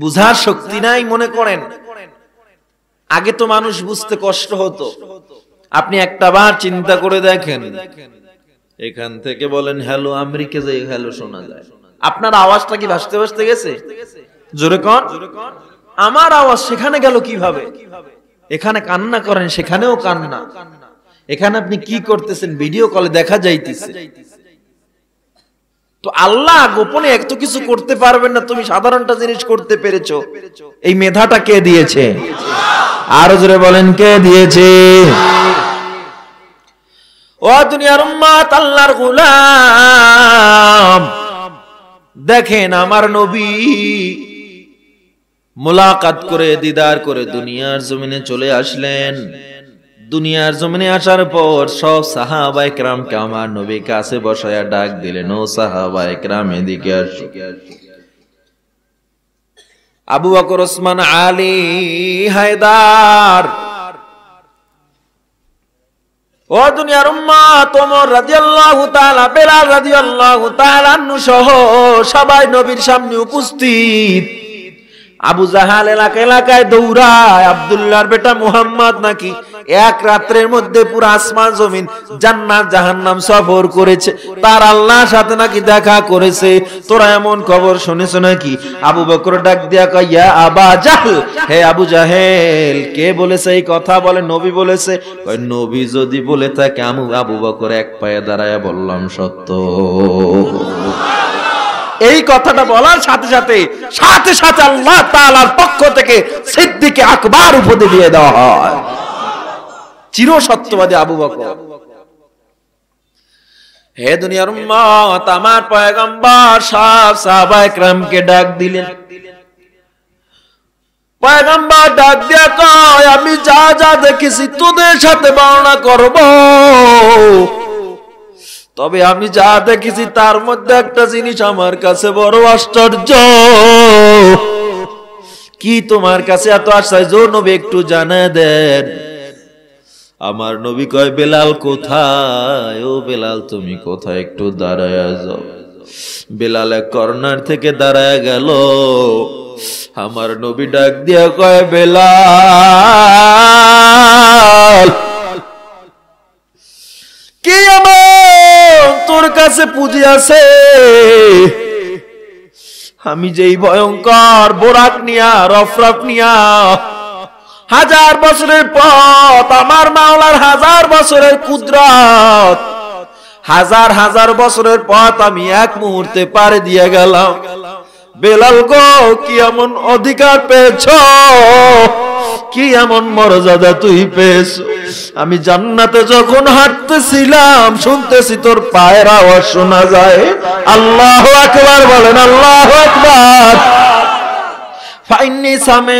বুঝার শক্তি নাই মনে করেন আগে তো মানুষ বুঝতে কষ্ট হতো আপনি একটা বার চিন্তা করে দেখেন এখান থেকে বলেন হ্যালো আমেরিকা যাই হ্যালো শোনা যায় আপনার আওয়াজটা কি ভাসতে ভাসতে গেছে জোরে কন আমার আওয়াজ সেখানে গেল কিভাবে কিভাবে এখানে কান্না করেন সেখানেও কান্না এখানে আপনি কি করতেছেন ভিডিও কলে দেখা যাইতেছে তো আল্লাহ গোপনে এত কিছু করতে পারবেন না তুমি সাধারণটা জিনিস করতে পেরেছো এই মেধাটা কে দিয়েছে আর জোরে বলেন কে দিয়েছে ও দুনিয়ার উম্মাত আল্লাহর গোলাম দেখেন আমার নবী মোলাকাত করে দিদার করে দুনিয়ার জমিনে চলে আসলেন দুনিয়ার জমিনে আসার পর সব সাহাবা একরামকে আমার নবী কাছে বসায়া ডাক দিলেন ও সাহাবা একরাম এদিকে আসো আবু বকর ওসমান আলী হায়দার ও দুনিয়ার উম্মা তোমর রাদিয়াল্লাহু তাআলা বেলাল রাদিয়াল্লাহু তাআলা সহ সবাই নবীর সামনে উপস্থিত আবু জাহাল এলাকা এলাকায় দৌড়ায় আবদুল্লাহর বেটা মুহাম্মদ নাকি এক রাত্রের মধ্যে পুরো আসমান জমিন জান্নাত জাহান্নাম সফর করেছে তার আল্লাহর সাথে নাকি দেখা করেছে তোরা এমন খবর শুনেছ নাকি আবু বকর ডাক দিয়া কইয়া আবা জাহল হে আবু জাহেল কে বলেছে এই কথা বলে নবী বলেছে কই নবী যদি বলে থাকে আমি আবু বকর এক পায়ে দাঁড়ায় বললাম সত্য এই কথাটা বলার সাথে সাথে সাথে সাথে আল্লাহ তালার পক্ষ থেকে সিদ্দিকে আকবর উপদে দিয়ে দেওয়া হয় চির সত্যবাদী আবু বকর হে দুনিয়ার উম্মত আমার পয়গম্বর সব সাহাবা ইকরামকে ডাক দিলেন পয়গম্বর ডাক দিয়া কয় আমি যা যা দেখেছি তোদের সাথে বর্ণনা করব তবে আমি যা দেখেছি তার মধ্যে একটা জিনিস আমার কাছে বড় আশ্চর্য কি তোমার কাছে এত আশ্চর্য নবী একটু জানে দেন আমার নবী কয় বেলাল কোথায় ও বেলাল তুমি কোথায় একটু দাঁড়ায় যাও বেলাল এক কর্নার থেকে দাঁড়ায় গেল আমার নবী ডাক দিয়া কয় বেলাল আছে পুঁজি আছে আমি যেই ভয়ঙ্কর বোরাক নিয়া রফরফ নিয়া হাজার বছরের পথ আমার মাওলার হাজার বছরের কুদরত হাজার হাজার বছরের পথ আমি এক মুহূর্তে পারে দিয়ে গেলাম বেলাল গো কি এমন অধিকার পেয়েছ কি এমন মর্যাদা তুই পেয়েছ আমি জান্নাতে যখন হাঁটতেছিলাম শুনতেছি তোর পায়ের আওয়াজ শোনা যায় আল্লাহ আকবার বলেন আল্লাহ আকবার আমি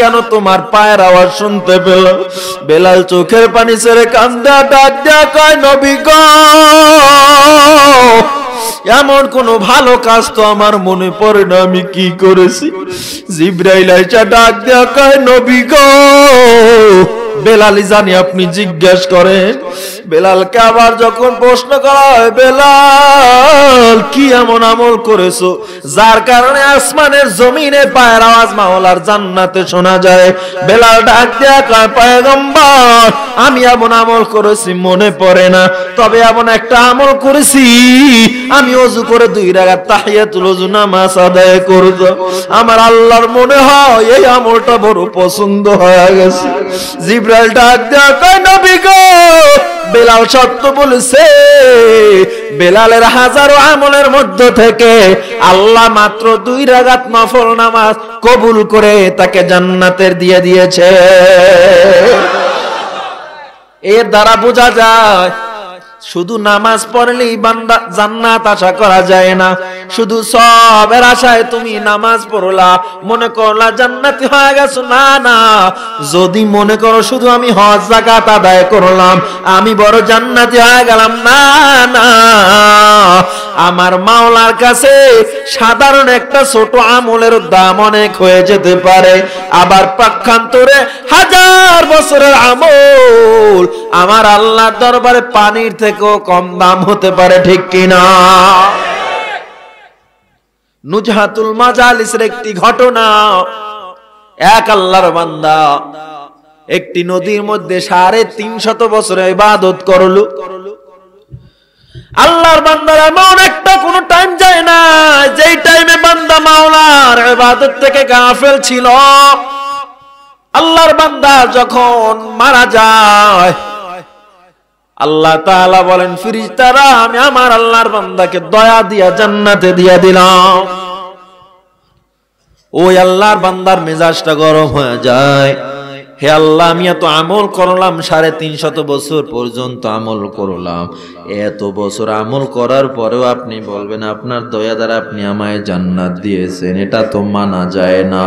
কেন তোমার পায়ের আওয়াজ শুনতে পেল বেলাল চোখের পানি ছেড়ে কান্দা ডাক ডাক নবী এমন কোন ভালো কাজ তো আমার মনে পড়ে না আমি কি করেছি জিব্রাইল আইসা ডাক দেখায় নবী গো বেলাল জানি আপনি জিজ্ঞেস করেন বেলালকে আবার যখন প্রশ্ন করা হয় বেলাল কি এমন আমল করেছো যার কারণে আসমানের জমিনে পায়ের আওয়াজ মাওলার জান্নাতে শোনা যায় বেলাল ডাক দেয়া কয় পয়গম্বর আমি এমন আমল করেছি মনে পড়ে না তবে এমন একটা আমল করেছি আমি অজু করে দুই রাগার তাহিয়াতুল অজু নামাজ আদায় করত আমার আল্লাহর মনে হয় এই আমলটা বড় পছন্দ হয়ে গেছে জিব্রা নবী গো বেলাল সত্য বেলালের হাজারো আমলের মধ্য থেকে আল্লাহ মাত্র দুই রাগাত নফল নামাজ কবুল করে তাকে জান্নাতের দিয়ে দিয়েছে এর দ্বারা বোঝা যায় শুধু নামাজ পড়লেই বান্দা জান্নাত আশা করা যায় না শুধু সবের আশায় তুমি নামাজ পড়লা মনে করলা জান্নাতি হয়ে গেছো না না যদি মনে করো শুধু আমি হজ জাকাত আদায় করলাম আমি বড় জান্নাতি হয়ে গেলাম না না আমার মাওলার কাছে সাধারণ একটা ছোট আমলের দাম অনেক হয়ে যেতে পারে আবার পাক্ষান্তরে হাজার বছরের আমল আমার আল্লাহর দরবারে পানির থেকেও কম দাম হতে পারে ঠিক কিনা নুজহাতুল মাজালিসের একটি ঘটনা এক আল্লাহর বান্দা একটি নদীর মধ্যে সাড়ে তিন শত বছরে ইবাদত করলো আল্লাহর বান্দার এমন একটা কোনো টাইম যায় না যেই টাইমে বান্দা মাওলার এবাদত থেকে গাফেল ছিল আল্লাহর বান্দা যখন মারা যায় আল্লাহ তাআলা বলেন ফেরেশতারা আমি আমার আল্লাহর বান্দাকে দয়া দিয়া জান্নাতে দিয়া দিলাম ওই আল্লাহর বান্দার মেজাজটা গরম হয়ে যায় হে আল্লাহ আমি এত আমল করলাম সাড়ে শত বছর পর্যন্ত আমল করলাম এত বছর আমল করার পরেও আপনি বলবেন আপনার দয়া দ্বারা আপনি আমায় জান্নাত দিয়েছেন এটা তো মানা যায় না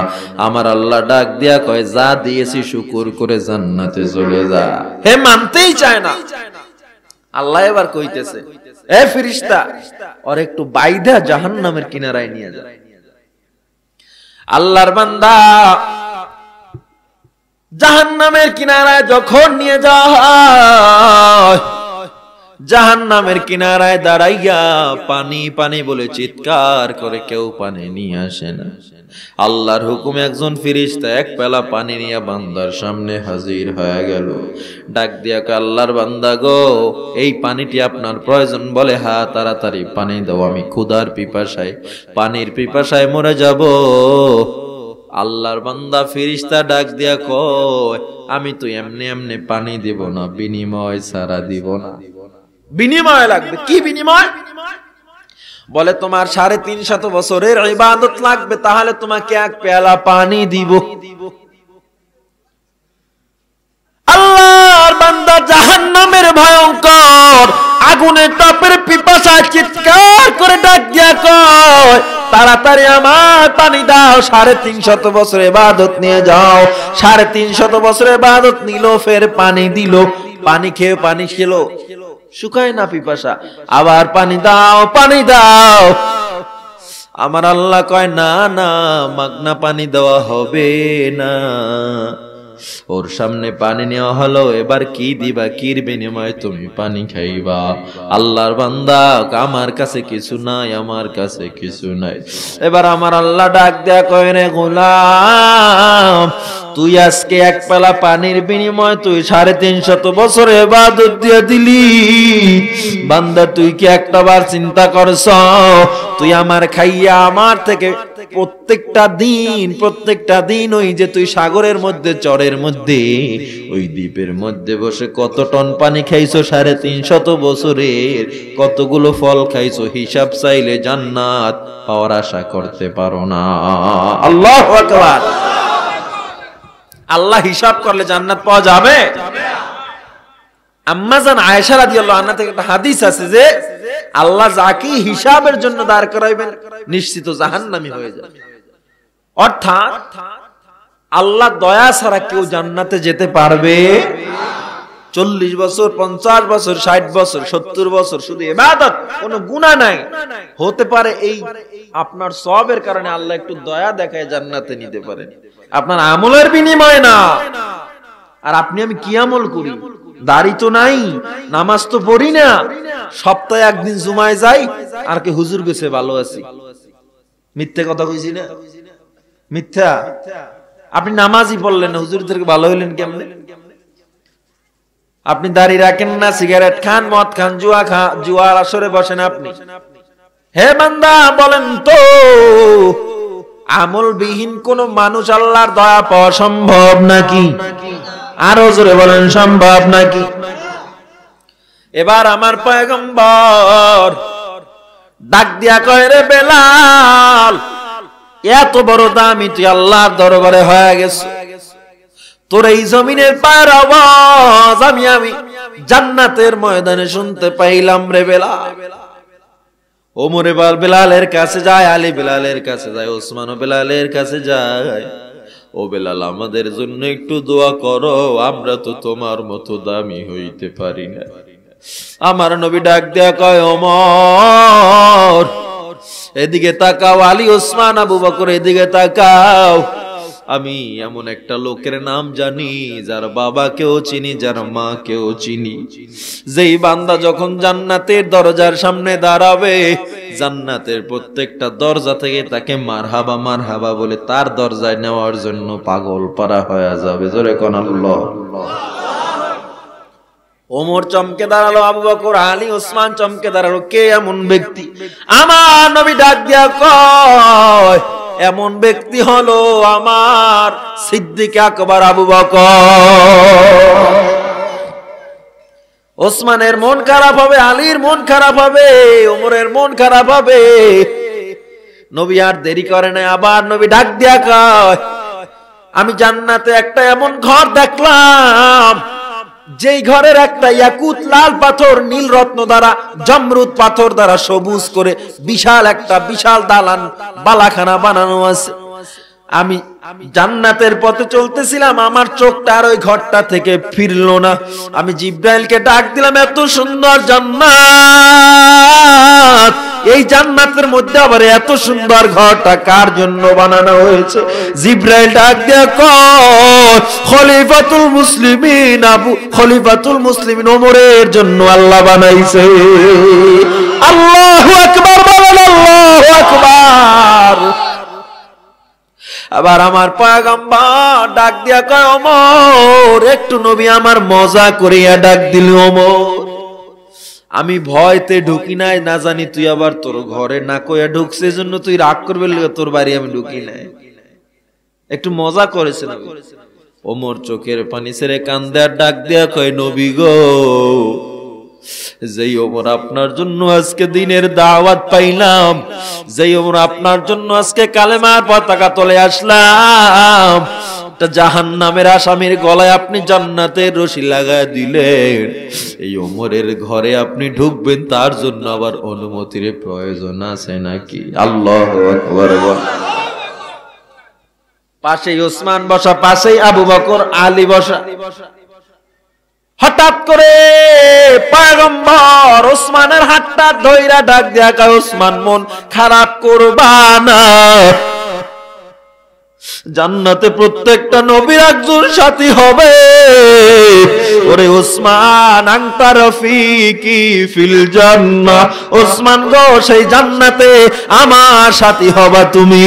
আমার আল্লাহ ডাক দিয়া কয় যা দিয়েছি শুকুর করে জান্নাতে চলে যা হে মানতেই চায় না আল্লাহ এবার কইতেছে এ ফিরিস্তা ওর একটু বাইধা জাহান্নামের কিনারায় নিয়ে যায় আল্লাহর বান্দা জাহান নামের কিনারায় যখন নিয়ে যাওয়া জাহান নামের কিনারায় দাঁড়াইয়া পানি পানি বলে চিৎকার করে কেউ পানি নিয়ে আসে না আল্লাহর হুকুম একজন ফিরিস্তা এক পেলা পানি নিয়ে বান্দার সামনে হাজির হয়ে গেল ডাক দিয়া আল্লাহর বান্দা গো এই পানিটি আপনার প্রয়োজন বলে হা তাড়াতাড়ি পানি দাও আমি ক্ষুধার পিপাসায় পানির পিপাসায় মরে যাব আল্লাহর বান্দা ফিরিস্তা ডাক দিয়া কয় আমি তো এমনি এমনি পানি দিব না বিনিময় সারা দিব না বিনিময় লাগবে কি বিনিময় বলে তোমার সাড়ে তিন শত বছরের ইবাদত লাগবে তাহলে তোমাকে এক পেয়ালা পানি দিব আল্লাহর বান্দা জাহান্নামের ভয়ঙ্কর আগুনের টপের পিপাসা চিৎকার করে ডাক দিয়া কয় তাড়াতাড়ি আমার পানি দাও সাড়ে তিন শত বছর এবাদত নিয়ে যাও সাড়ে তিন শত বছর এবাদত নিল ফের পানি দিল পানি খেয়ে পানি খেল শুকায় না পিপাসা আবার পানি দাও পানি দাও আমার আল্লাহ কয় না না মাগনা পানি দেওয়া হবে না ওর সামনে পানি নেওয়া হলো এবার কি দিবা কির বিনিময় তুমি পানি খাইবা আল্লাহর বান্দা আমার কাছে কিছু নাই আমার কাছে কিছু নাই এবার আমার আল্লাহ ডাক দেয়া কয় রে গোলাম তুই আজকে এক পেলা পানির বিনিময় তুই সাড়ে তিন শত বছর এবাদত দিয়ে দিলি বান্দা তুই কি একটা বার চিন্তা করছ তুই আমার খাইয়া আমার থেকে প্রত্যেকটা দিন প্রত্যেকটা দিন ওই যে তুই সাগরের মধ্যে চরের মধ্যে ওই দ্বীপের মধ্যে বসে কত টন পানি খাইছো সাড়ে তিন শত বছরের কতগুলো ফল খাইছো হিসাব চাইলে জান্নাত পাওয়ার আশা করতে পারো না আল্লাহ আকবার আল্লাহ হিসাব করলে জান্নাত পাওয়া যাবে আম্মাজান আয়েশা থেকে একটা হাদিস আছে যে আল্লাহ যাকে হিসাবের জন্য দাঁড় করাইবেন নিশ্চিত জাহান্নামী হয়ে যাবে অর্থাৎ আল্লাহ দয়া ছাড়া কেউ জান্নাতে যেতে পারবে না চল্লিশ বছর পঞ্চাশ বছর ষাট বছর সত্তর বছর শুধু এবার কোনো গুণা নাই হতে পারে এই আপনার সবের কারণে আল্লাহ একটু দয়া দেখায় জান্নাতে নিতে পারেন আপনার আমলের বিনিময় না আর আপনি আমি কি আমল করি দাড়ি তো নাই নামাজ তো পড়ি না সপ্তাহে একদিন জুমায় যাই আর কি হুজুর গেছে ভালো আছি মিথ্যে কথা কইছি না মিথ্যা আপনি নামাজই পড়লেন হুজুরদেরকে ভালো হইলেন কেমন আপনি দাড়ি রাখেন না সিগারেট খান মদ খান জুয়া খান জুয়ার আসরে বসেন আপনি হে বান্দা বলেন তো আমল বিহীন কোন মানুষ আল্লাহর দয়া পাওয়া সম্ভব নাকি আরো জোরে বলেন সম্ভব নাকি এবার আমার পয়গম্বর ডাক দিয়া কয় রে বেলাল এত বড় দামি তুই আল্লাহর দরবারে হয়ে গেছে তোর এই জমিনের পায়ের আওয়াজ আমি আমি জান্নাতের ময়দানে শুনতে পাইলাম রে বেলা ওমরে বাল বেলালের কাছে যায় আলী বেলালের কাছে যায় ওসমান বেলালের কাছে যায় ও বেলাল আমাদের জন্য একটু দোয়া করো আমরা তো তোমার মতো দামি হইতে পারি না আমার নবী ডাক দেয়া কয় ওমর এদিকে তাকাও আলী ওসমান আবু বকর এদিকে তাকাও আমি এমন একটা লোকের নাম জানি যার বাবাকেও চিনি যার মাকেও চিনি যেই বান্দা যখন জান্নাতের দরজার সামনে দাঁড়াবে জান্নাতের প্রত্যেকটা দরজা থেকে তাকে মারহাবা মারহাবা বলে তার দরজায় নেওয়ার জন্য পাগল পারা হয়ে যাবে জোরে কনাল্লাহ ওমর চমকে দাঁড়ালো আবু বকর আলী ওসমান চমকে দাঁড়ালো কে এমন ব্যক্তি আমার নবী ডাক দিয়া কয় এমন ব্যক্তি হলো আমার সিদ্দিক আকবর আবু বক ওসমানের মন খারাপ হবে আলীর মন খারাপ হবে ওমরের মন খারাপ হবে নবী আর দেরি করে না আবার নবী ডাক দিয়া কয় আমি জান্নাতে একটা এমন ঘর দেখলাম যেই ঘরের একটা ইয়াকুত লাল পাথর নীল রত্ন দ্বারা জমরুদ পাথর দ্বারা সবুজ করে বিশাল একটা বিশাল দালান বালাখানা বানানো আছে আমি জান্নাতের পথে চলতেছিলাম আমার চোখটা আর ওই ঘরটা থেকে ফিরলো না আমি জিব্রাইলকে ডাক দিলাম এত সুন্দর জান্নাত এই জান্নাতের মধ্যে আবার এত সুন্দর ঘরটা কার জন্য বানানো হয়েছে জিব্রাইল ডাক ক খলিফাতুল মুসলিমিন আবু খলিফাতুল মুসলিমিন ওমরের জন্য আল্লাহ বানাইছে আল্লাহু আকবার বলেন আল্লাহু আকবার আবার আমার পায়গাম্বার ডাক দিয়া কয় অমর একটু নবী আমার মজা করিয়া ডাক দিল অমর আমি ভয়তে ঢুকি নাই না জানি তুই আবার তোর ঘরে না কইয়া ঢুকছে জন্য তুই রাগ করবে তোর বাড়ি আমি ঢুকি নাই একটু মজা করেছে না ওমর চোখের পানি ছেড়ে কান্দার ডাক দেয়া কয় নবী গো যেই ওমর আপনার জন্য আজকে দিনের দাওয়াত পাইলাম যেই ওমর আপনার জন্য আজকে কালেমার পতাকা তলে আসলাম জাহান নামের আসামির গলায় আপনি জান্নাতের রশি লাগা দিলেন এই ওমরের ঘরে আপনি ঢুকবেন তার জন্য আবার অনুমতির প্রয়োজন আছে নাকি আল্লাহ পাশেই ওসমান বসা পাশেই আবু বকর আলী বসা হঠাৎ করে পায়গম্বর ওসমানের হাতটা ধইরা ডাক দেয়া কয় ওসমান মন খারাপ করবা না জান্নাতে প্রত্যেকটা নবীর একজন সাথী হবে ওরে ওসমান ফি কি ফিল জান্না ওসমান গো সেই জান্নাতে আমার সাথী হবা তুমি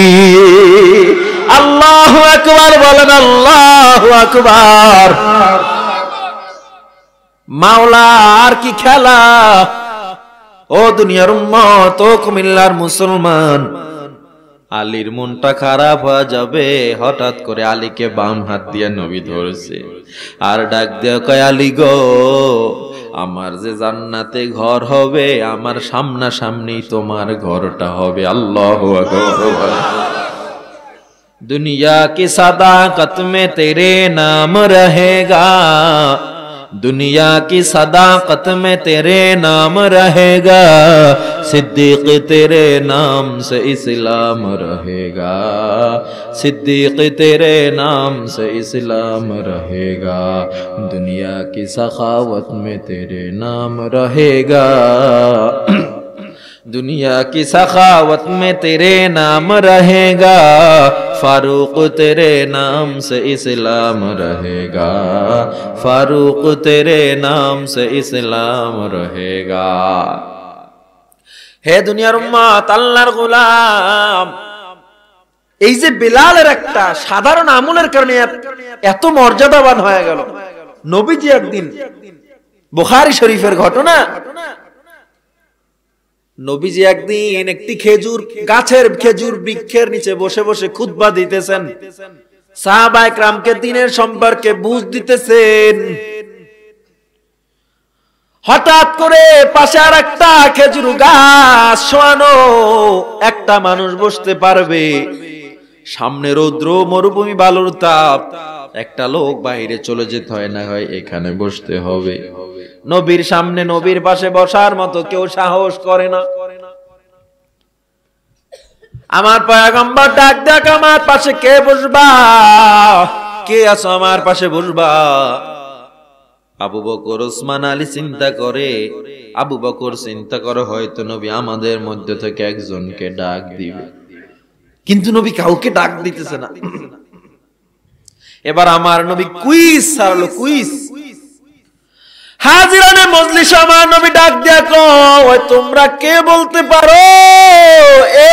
আল্লাহু আকবার বলেন আল্লাহু আকবার মাওলা আর কি খেলা ও দুনিয়ার উম্মত ও কুমিল্লার মুসলমান আলীর মনটা খারাপ হয়ে যাবে হঠাৎ করে আলীকে বাম হাত দিয়ে নবী ধরেছে আর ডাক দেয় কয় আলী গো আমার যে জান্নাতে ঘর হবে আমার সামনাসামনি তোমার ঘরটা হবে আল্লাহ দুনিয়া কি সাদা কতমে তেরে নাম রহেগা دنیا کی صداقت میں تیرے نام رہے گا صدیق تیرے نام سے اسلام رہے گا صدیق تیرے نام سے اسلام رہے گا دنیا کی سخاوت میں تیرے نام رہے گا دنیا کی سخاوت میں تیرے نام رہے گا फारूक तेरे नाम से इस्लाम रहेगा फारूक तेरे नाम से इस्लाम रहेगा হে দুনিয়ার উম্মা তাল্লার গোলাম এই যে বিলালের একটা সাধারণ আমলের কারণে এত মর্যাদাবান হয়ে গেল নবীজি একদিন বুখারি শরীফের ঘটনা নবীজি একদিন একটি খেজুর গাছের খেজুর বৃক্ষের নিচে বসে বসে খুদবা দিতেছেন রামকে দিনের সম্পর্কে বুঝ দিতেছেন হঠাৎ করে পাশে আর একটা খেজুর গাছ শোয়ানো একটা মানুষ বসতে পারবে সামনে রৌদ্র মরুভূমি বালুর তাপ একটা লোক বাহিরে চলে যেতে হয় না হয় এখানে বসতে হবে নবীর সামনে নবীর পাশে বসার মতো কেউ সাহস করে না আমার পয়াগম্বর ডাক ডাক আমার পাশে কে বসবা কে আছো আমার পাশে বসবা আবু বকর ওসমান আলী চিন্তা করে আবু বকর চিন্তা করে হয়তো নবী আমাদের মধ্যে থেকে একজনকে ডাক দিবে কিন্তু নবী কাউকে ডাক দিতেছে না এবার আমার নবী কুইজ সারলো কুইজ হাজিরানে মজলিস আমার নবী ডাক দেখো তোমরা কে বলতে পারো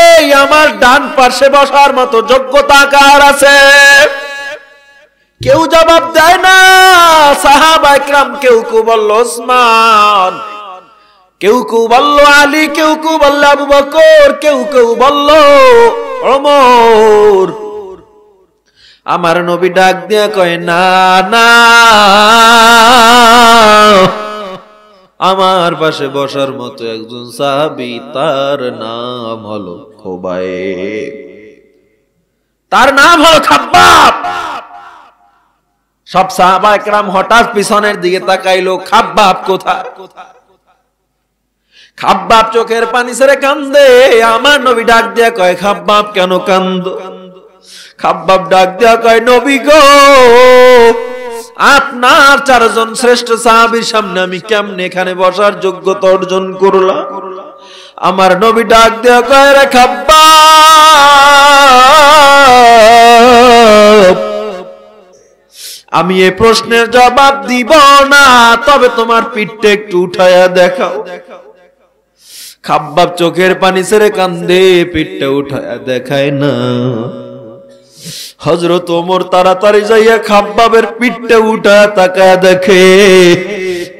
এই আমার ডান পাশে বসার মতো যোগ্যতা কার আছে কেউ জবাব দেয় না সাহাবা ইকরাম কেউ কেউ বলল ওসমান কেউ কেউ বলল আলী কেউ কেউ বলল আবু বকর কেউ কেউ বলল ওমর আমার নবী ডাক দিয়া কয় না না আমার পাশে বসার মতো একজন সাহাবি তার নাম হলো খোবাই তার নাম হলো খাব্বাব সব সাহাবা একরাম হঠাৎ পিছনের দিকে তাকাইলো খাব্বাব কোথায় খাব্বাব চোখের পানি ছেড়ে কান্দে আমার নবী ডাক দিয়া কয় খাব্বাব কেন কান্দ খাব্বাব ডাক দেয়া কয় নবী গো আপনার চারজন শ্রেষ্ঠ সাহাবির সামনে আমি কেমনে এখানে বসার যোগ্যতা অর্জন করলাম আমার নবী ডাক দেয়া কয় রে খাব্বা আমি এ প্রশ্নের জবাব দিব না তবে তোমার পিঠটা একটু উঠায়া দেখাও খাব্বাব চোখের পানি ছেড়ে কান্দে পিঠটা উঠায়া দেখায় না হজরত ওমর তাড়াতাড়ি যাইয়া খাব্বাবের পিঠটা উঠা তাকা দেখে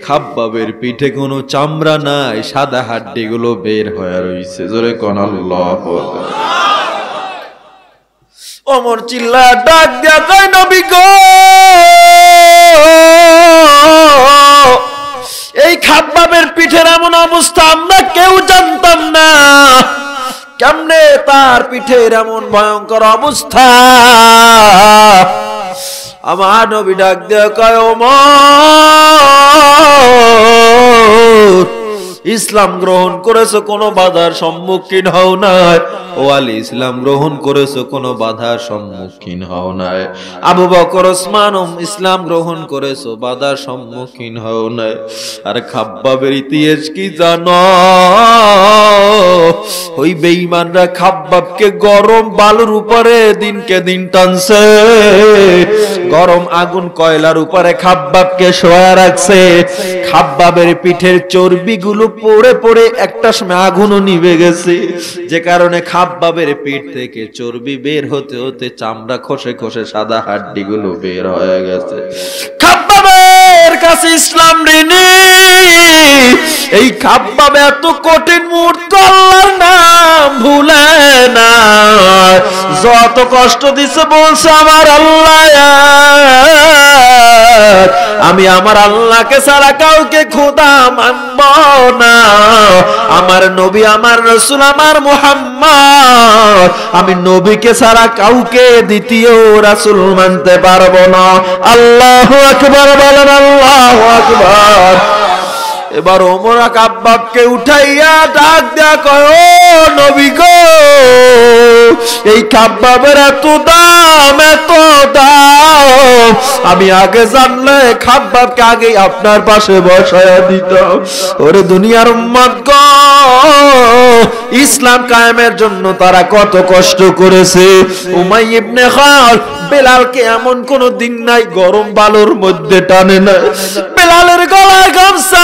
খাব্বাবের পিঠে কোনো চামড়া নাই সাদা হাড্ডি গুলো বের হয়ে রয়েছে জোরে কোন অমর চিল্লা ডাক দিয়া কয় নবী গো এই খাব্বাবের পিঠের এমন অবস্থা আমরা কেউ জানতাম না কেমনে তার পিঠের এমন ভয়ঙ্কর অবস্থা আমার নবী ডাক দেয় কয় ইসলাম গ্রহণ করেছো কোনো বাধার সম্মুখীন হও নাই ও আলী ইসলাম গ্রহণ করেছো কোনো বাধার সম্মুখীন হও নাই আবু বকর ওসমান ইসলাম গ্রহণ করেছো বাধার সম্মুখীন হও নাই আর খাব্বাবের ইতিহাস কি জানো ওই বেঈমানরা খাব্বাবকে গরম বালুর উপরে দিনকে দিন টানছে গরম আগুন কয়লার উপরে খাব্বাবকে শোয়া রাখছে খাব্বাবের পিঠের চর্বিগুলো পড়ে পড়ে একটা সময় আগুনও নিভে গেছে যে কারণে খাব্বাবের পিঠ থেকে চর্বি বের হতে হতে চামড়া খসে খসে সাদা হাড্ডিগুলো বের হয়ে গেছে খাব্বাবের আমাদের কাছে ইসলাম ঋণী এই খাপ এত কঠিন মুহূর্ত আল্লাহর না ভুলে না যত কষ্ট দিছে বলছে আমার আল্লাহ আমি আমার আল্লাহকে ছাড়া কাউকে খোদা মানব না আমার নবী আমার রসুল আমার মোহাম্মদ আমি নবীকে ছাড়া কাউকে দ্বিতীয় রাসুল মানতে পারবো না আল্লাহ আকবর বলেন আল্লাহ আকবর এবার ওমর কাব্বাবকে উঠাইয়া ডাক দেয়া কয় নবী গো এই কাব্বাবের এত দাম এত দাম আমি আগে জানলে খাব্বাবকে আগে আপনার পাশে বসায় দিতাম ওরে দুনিয়ার উম্মাদ গ ইসলাম কায়েমের জন্য তারা কত কষ্ট করেছে উমাই ইবনে খাল বেলালকে এমন কোন দিন নাই গরম বালুর মধ্যে টানে না বেলালের গলায় গামছা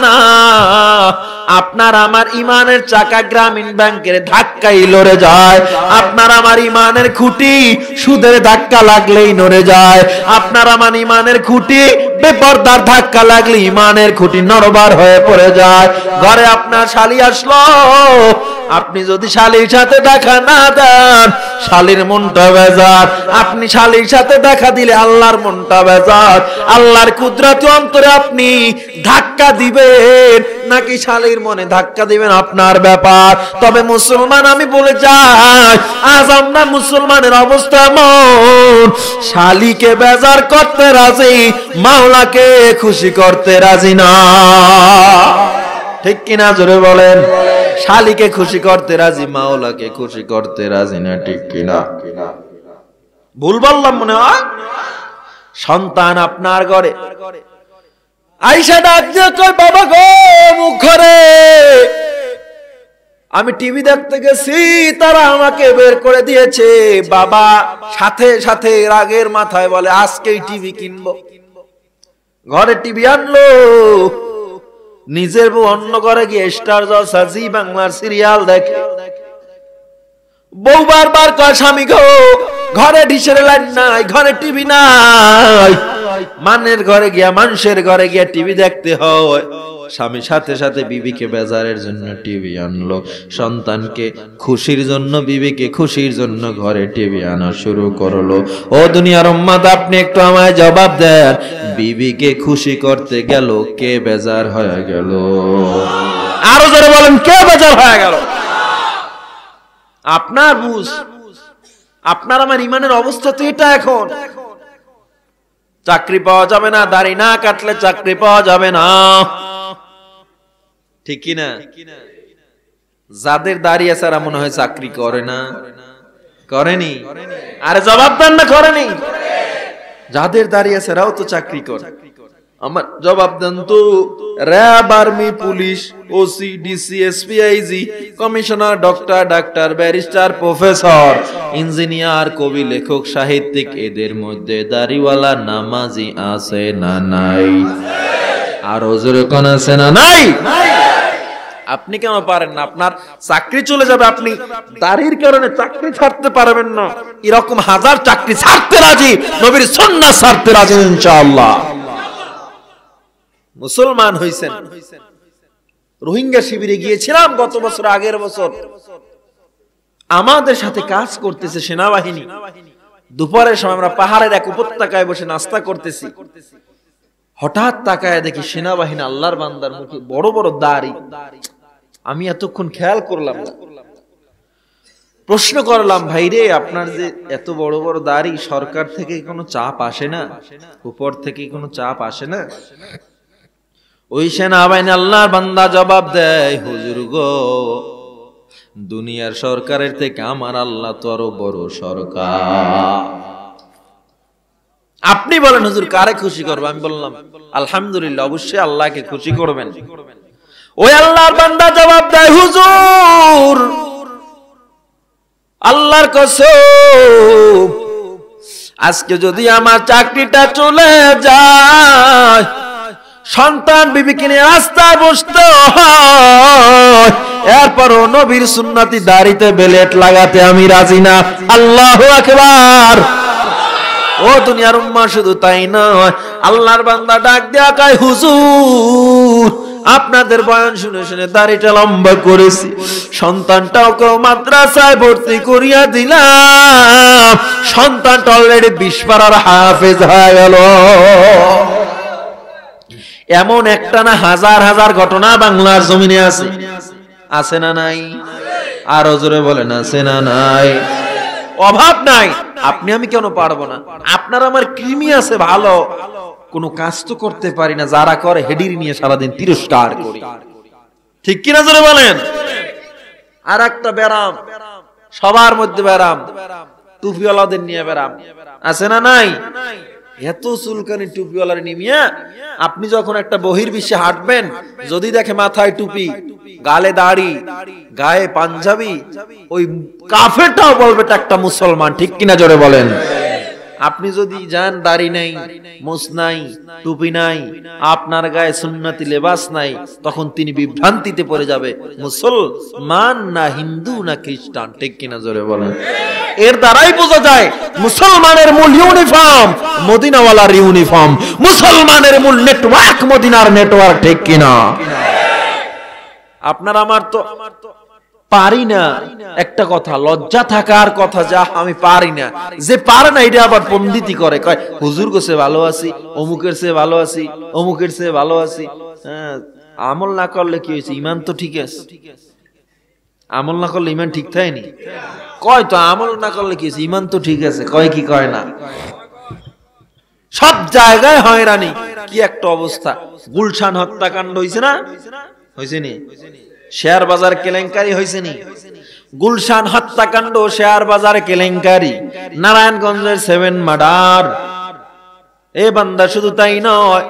না আপনার আমার ইমানের চাকা গ্রামীণ ব্যাংকের ধাক্কাই লড়ে যায় আপনার আমার ইমানের খুঁটি সুদের ধাক্কা লাগলেই নড়ে যায় আপনার আমার ইমানের খুঁটি বেপরদার ধাক্কা লাগলে ইমানের খুঁটি নরবার হয়ে পড়ে যায় ঘরে আপনার শালি আসলো আপনি যদি শালির সাথে দেখা না দেন শালির মনটা বেজার আপনি শালির সাথে দেখা দিলে আল্লাহর মনটা বেজার আল্লাহর কুদরতি অন্তরে আপনি ধাক্কা দিবেন নাকি শালির ব্যক্তির মনে ধাক্কা দিবেন আপনার ব্যাপার তবে মুসলমান আমি বলে যাই আজ আমরা মুসলমানের অবস্থা মন শালিকে বেজার করতে রাজি মাওলাকে খুশি করতে রাজি না ঠিক কিনা জোরে বলেন শালিকে খুশি করতে রাজি মাওলাকে খুশি করতে রাজি না ঠিক কিনা ভুল বললাম মনে হয় সন্তান আপনার ঘরে আইসা ডাক দিয়ে কই বাবা গো ঘরে আমি টিভি দেখতে গেছি তারা আমাকে বের করে দিয়েছে বাবা সাথে সাথে রাগের মাথায় বলে আজকেই টিভি কিনবো ঘরে টিভি আনলো নিজের বউ অন্য ঘরে গিয়ে স্টার জলসা জি বাংলার সিরিয়াল দেখে বউ বারবার কয় স্বামী গো ঘরে ডিসের লাইন নাই ঘরে টিভি নাই মানের ঘরে গিয়া মানুষের ঘরে গিয়া টিভি দেখতে হয় স্বামী সাথে সাথে বিবিকে বেজারের জন্য টিভি আনলো সন্তানকে খুশির জন্য বিবিকে খুশির জন্য ঘরে টিভি আনা শুরু করলো ও দুনিয়ার উম্মাদ আপনি একটু আমায় জবাব দেন বিবিকে খুশি করতে গেল কে বেজার হয়ে গেল আরো জোরে বলেন কে বেজার হয়ে গেল আপনার বুঝ আপনার আমার ইমানের অবস্থা তো এটা এখন চাকরি পাওয়া যাবে না দাড়ি না কাটলে চাকরি পাওয়া যাবে না ঠিক কিনা যাদের দাঁড়িয়ে তারা মনে হয় চাকরি করে না করেনি আরে জবাব দেন না করেনি যাদের দাঁড়িয়ে তারাও তো চাকরি করে আমার জবাব দেন তো RAB army police OC DC commissioner doctor ডাক্তার ব্যারিস্টার প্রফেসর ইঞ্জিনিয়ার কবি লেখক সাহিত্যিক এদের মধ্যে দাড়িওয়ালা নামাজি আছে না নাই আর কোন আছে না নাই আপনি কেন পারেন না আপনার চাকরি চলে যাবে আপনি দাড়ির কারণে চাকরি ছাড়তে পারবেন না এরকম হাজার চাকরি ছাড়তে রাজি নবীর সন্ন্যাস ছাড়তে রাজি ইনশাআল্লাহ মুসলমান হইছেন রোহিঙ্গা শিবিরে গিয়েছিলাম গত বছর আগের বছর আমাদের সাথে কাজ করতেছে সেনাবাহিনী দুপুরের সময় আমরা পাহাড়ের এক উপত্যকায় বসে নাস্তা করতেছি হঠাৎ তাকায় দেখি সেনাবাহিনী আল্লাহর বান্দার মুখে বড় বড় দাড়ি আমি এতক্ষণ খেয়াল করলাম না প্রশ্ন করলাম ভাই রে আপনার যে এত বড় বড় দাড়ি সরকার থেকে কোনো চাপ আসে না উপর থেকে কোনো চাপ আসে না ওই সেনাবাহিনী আল্লাহর বান্দা জবাব দেয় হুজুর গো দুনিয়ার সরকারের থেকে আমার আল্লাহ তো আরো বড় সরকার আপনি বলেন হুজুর কারে খুশি করবো আমি বললাম আলহামদুলিল্লাহ অবশ্যই আল্লাহকে খুশি করবেন ওই আল্লাহর বান্দা জবাব দেয় হুজুর আল্লাহর কসম আজকে যদি আমার চাকরিটা চলে যায় সন্তান বিবিকে নিয়ে রাস্তায় বসত এরপর নবীর সুন্নতি দাড়িতে বেলেট লাগাতে আমি রাজি না আল্লাহ একবার ও দুনিয়ার উম্মা শুধু তাই নয় আল্লাহর বান্দা ডাক দেয়া কায় হুজুর আপনাদের বয়ান শুনে শুনে দাড়িটা লম্বা করেছি সন্তানটাকে মাদ্রাসায় ভর্তি করিয়া দিলাম সন্তানটা অলরেডি বিশ পাড়ার হাফেজ হয়ে গেল এমন একটা না হাজার হাজার ঘটনা বাংলার জমিনে আছে আছে না নাই আর জোরে বলেন আছে না নাই অভাব নাই আপনি আমি কেন পারবো না আপনার আমার কৃমি আছে ভালো কোনো কাজ তো করতে পারি না যারা করে হেডির নিয়ে সারাদিন তিরস্কার করি ঠিক কিনা জোরে বলেন আর একটা ব্যারাম সবার মধ্যে ব্যারাম টুপিওয়ালাদের নিয়ে ব্যারাম আছে না নাই এত চুলকানি টুপিওয়ালার নিমিয়া আপনি যখন একটা বহির বিশ্বে হাঁটবেন যদি দেখে মাথায় টুপি গালে দাড়ি গায়ে পাঞ্জাবি ওই কাফেরটাও বলবে একটা মুসলমান ঠিক কিনা জোরে বলেন আপনি যদি যান দাড়ি নাই মোস নাই টুপি নাই আপনার গায়ে সুন্নতি লেবাস নাই তখন তিনি বিভ্রান্তিতে পড়ে যাবে মুসলমান না হিন্দু না খ্রিস্টান ঠিক কিনা জোরে বলেন এর দ্বারাই বোঝা যায় মুসলমানের মূল ইউনিফর্ম মদিনাওয়ালার ইউনিফর্ম মুসলমানের মূল নেটওয়ার্ক মদিনার নেটওয়ার্ক ঠিক কিনা আপনার আমার তো পারি না একটা কথা লজ্জা থাকার কথা যা আমি পারি না যে পারে না এটা আবার পন্ডিতি করে কয় হুজুর গোছে ভালো আছি অমুকের সে ভালো আছি অমুকের সে ভালো আছি হ্যাঁ আমল না করলে কি হয়েছে ইমান তো ঠিক আছে আমল না করলে ইমান ঠিক থাকেনি কয় তো আমল না করলে কি ইমান তো ঠিক আছে কয় কি কয় না সব জায়গায় হয়রানি কি একটা অবস্থা গুলশান হত্যাকাণ্ড হয়েছে না হয়েছে নি শেয়ার বাজার কেলেঙ্কারি হয়েছে নি গুলশান হত্যাকাণ্ড শেয়ার বাজার কেলেঙ্কারি নারায়ণগঞ্জের সেভেন মার্ডার এ বান্দা শুধু তাই নয়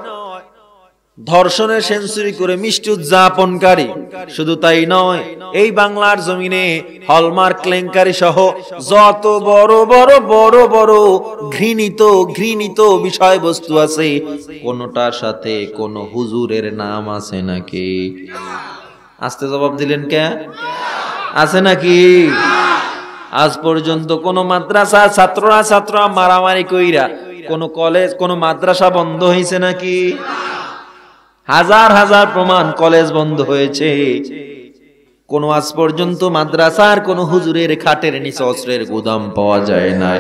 ধর্ষণের সেঞ্চুরি করে মিষ্টি উদযাপনকারী শুধু তাই নয় এই বাংলার জমিনে হলমার্ক ক্লেঙ্কারী সহ যত বড় বড় বড় বড় ঘৃণিত ঘৃণিত বিষয়বস্তু আছে কোনটার সাথে কোন হুজুরের নাম আছে নাকি আস্তে জবাব দিলেন কে আছে নাকি আজ পর্যন্ত কোন মাদ্রাসা ছাত্ররা ছাত্ররা মারামারি কইরা কোন কলেজ কোন মাদ্রাসা বন্ধ হয়েছে নাকি না হাজার হাজার প্রমাণ কলেজ বন্ধ হয়েছে কোন আজ পর্যন্ত মাদ্রাসার কোন হুজুরের খাটের নিচে অস্ত্রের গুদাম পাওয়া যায় না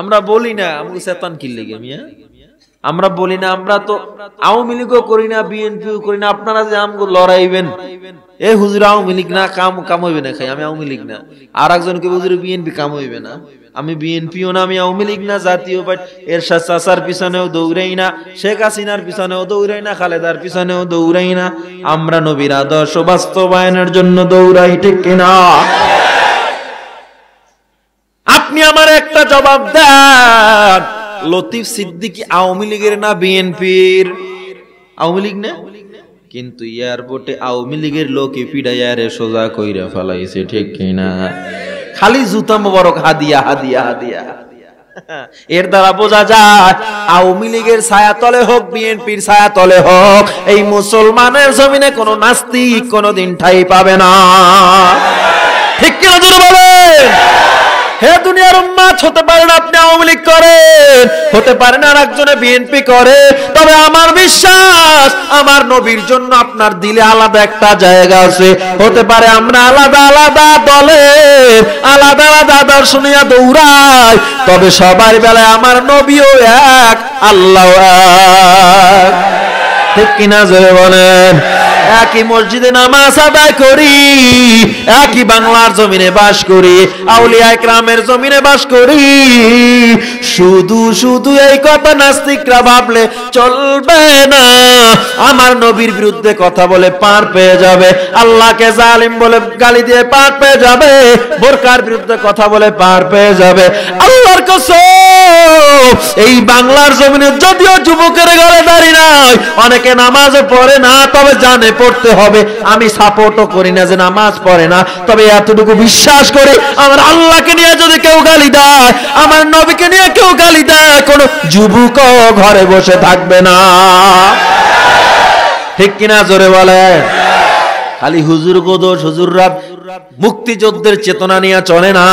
আমরা বলি না আমি শেতান কিনলে গেমিয়া আমরা বলি না আমরা তো আওয়ামী লীগও করি না বিএনপিও করি না আপনারা যে আমগো লড়াইবেন এ হুজুর আওয়ামী লীগ না কাম কাম হইবে না খাই আমি আওয়ামী লীগ না আর একজনকে হুজুর বিএনপি কাম হইবে না আমি বিএনপিও না আমি আওয়ামী লীগ না জাতীয় পার্টি এরশাদ চাচার পিছনেও দৌড়াই না শেখ হাসিনার পিছনেও দৌড়াই না খালেদার পিছনেও দৌড়াই না আমরা নবীর আদর্শ বাস্তবায়নের জন্য দৌড়াই ঠিক কিনা আপনি আমার একটা জবাব দেন লতিফ সিদ্দিকী আওয়ামী লীগের না বিএনপির আওয়ামী লীগ না কিন্তু এয়ারপোর্টে আওয়ামী লীগের লোকে পিডাইয়ারে সোজা কইরা ফেলাইছে ঠিক কিনা খালি জুতা মোবারক হাদিয়া হাদিয়া হাদিয়া এর দ্বারা বোঝা যায় আওয়ামী লীগের ছায়া তলে হোক বিএনপির ছায়া তলে হোক এই মুসলমানের জমিনে কোনো নাস্তিক দিন ঠাই পাবে না ঠিক কিনা জোরে বলেন হে দুনিয়ার উম্মাদ হতে পারেন আপনি আওয়ামী লীগ করেন হতে পারেন না আরেকজনে বিএনপি করে তবে আমার বিশ্বাস আমার নবীর জন্য আপনার দিলে আলাদা একটা জায়গা আছে হতে পারে আমরা আলাদা আলাদা দলে আলাদা আলাদা দর্শনিয়া দৌড়াই তবে সবার বেলায় আমার নবীও এক আল্লাহ এক ঠিক কিনা জোরে বলেন একই মসজিদে নামাজ আদায় করি একই বাংলার জমিনে বাস করি আউলিয়া গ্রামের জমিনে বাস করি শুধু শুধু এই কথা নাস্তিকরা ভাবলে চলবে না আমার নবীর বিরুদ্ধে কথা বলে পার পেয়ে যাবে আল্লাহকে জালিম বলে গালি দিয়ে পার পেয়ে যাবে বোরকার বিরুদ্ধে কথা বলে পার পেয়ে যাবে আল্লাহর কসম এই বাংলার জমিনে যদিও যুবকের গলে দাঁড়িয়ে নাই অনেকে নামাজ পড়ে না তবে জানে নামাজে পড়তে হবে আমি সাপোর্টও করি না যে নামাজ পড়ে না তবে এতটুকু বিশ্বাস করে আমার আল্লাহকে নিয়ে যদি কেউ গালি দেয় আমার নবীকে নিয়ে কেউ গালি দেয় কোনো যুবক ঘরে বসে থাকবে না ঠিক কিনা জোরে বলেন খালি হুজুর গোদোষ হুজুররা মুক্তিযুদ্ধের চেতনা নিয়ে চলে না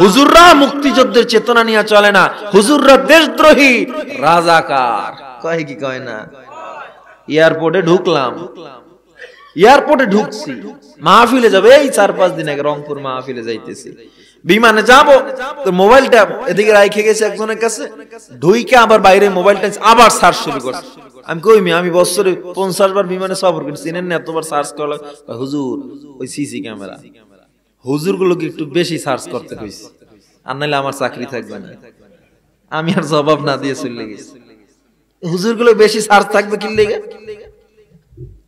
হুজুররা মুক্তিযুদ্ধের চেতনা নিয়ে চলে না হুজুররা দেশদ্রোহী রাজাকার কয় কি কয় না এয়ারপোর্টে ঢুকলাম এয়ারপোর্টে ঢুকছি মাহফিলে যাবে এই চার পাঁচ দিন আগে রংপুর মাহফিলে যাইতেছি বিমানে যাব তোর মোবাইলটা এদিকে রাইখে গেছে একজনের কাছে ধুইকে আবার বাইরে মোবাইলটা আবার সার্চ শুরু করছে আমি কই মি আমি বছরে পঞ্চাশ বার বিমানে সফর করি চিনেন না এতবার সার্চ করা হুজুর ওই সিসি ক্যামেরা হুজুর গুলোকে একটু বেশি সার্চ করতে কইছি আর নাহলে আমার চাকরি থাকবে না আমি আর জবাব না দিয়ে চলে গেছি হুজুর গুলো বেশি সার্চ থাকবে কি লেগে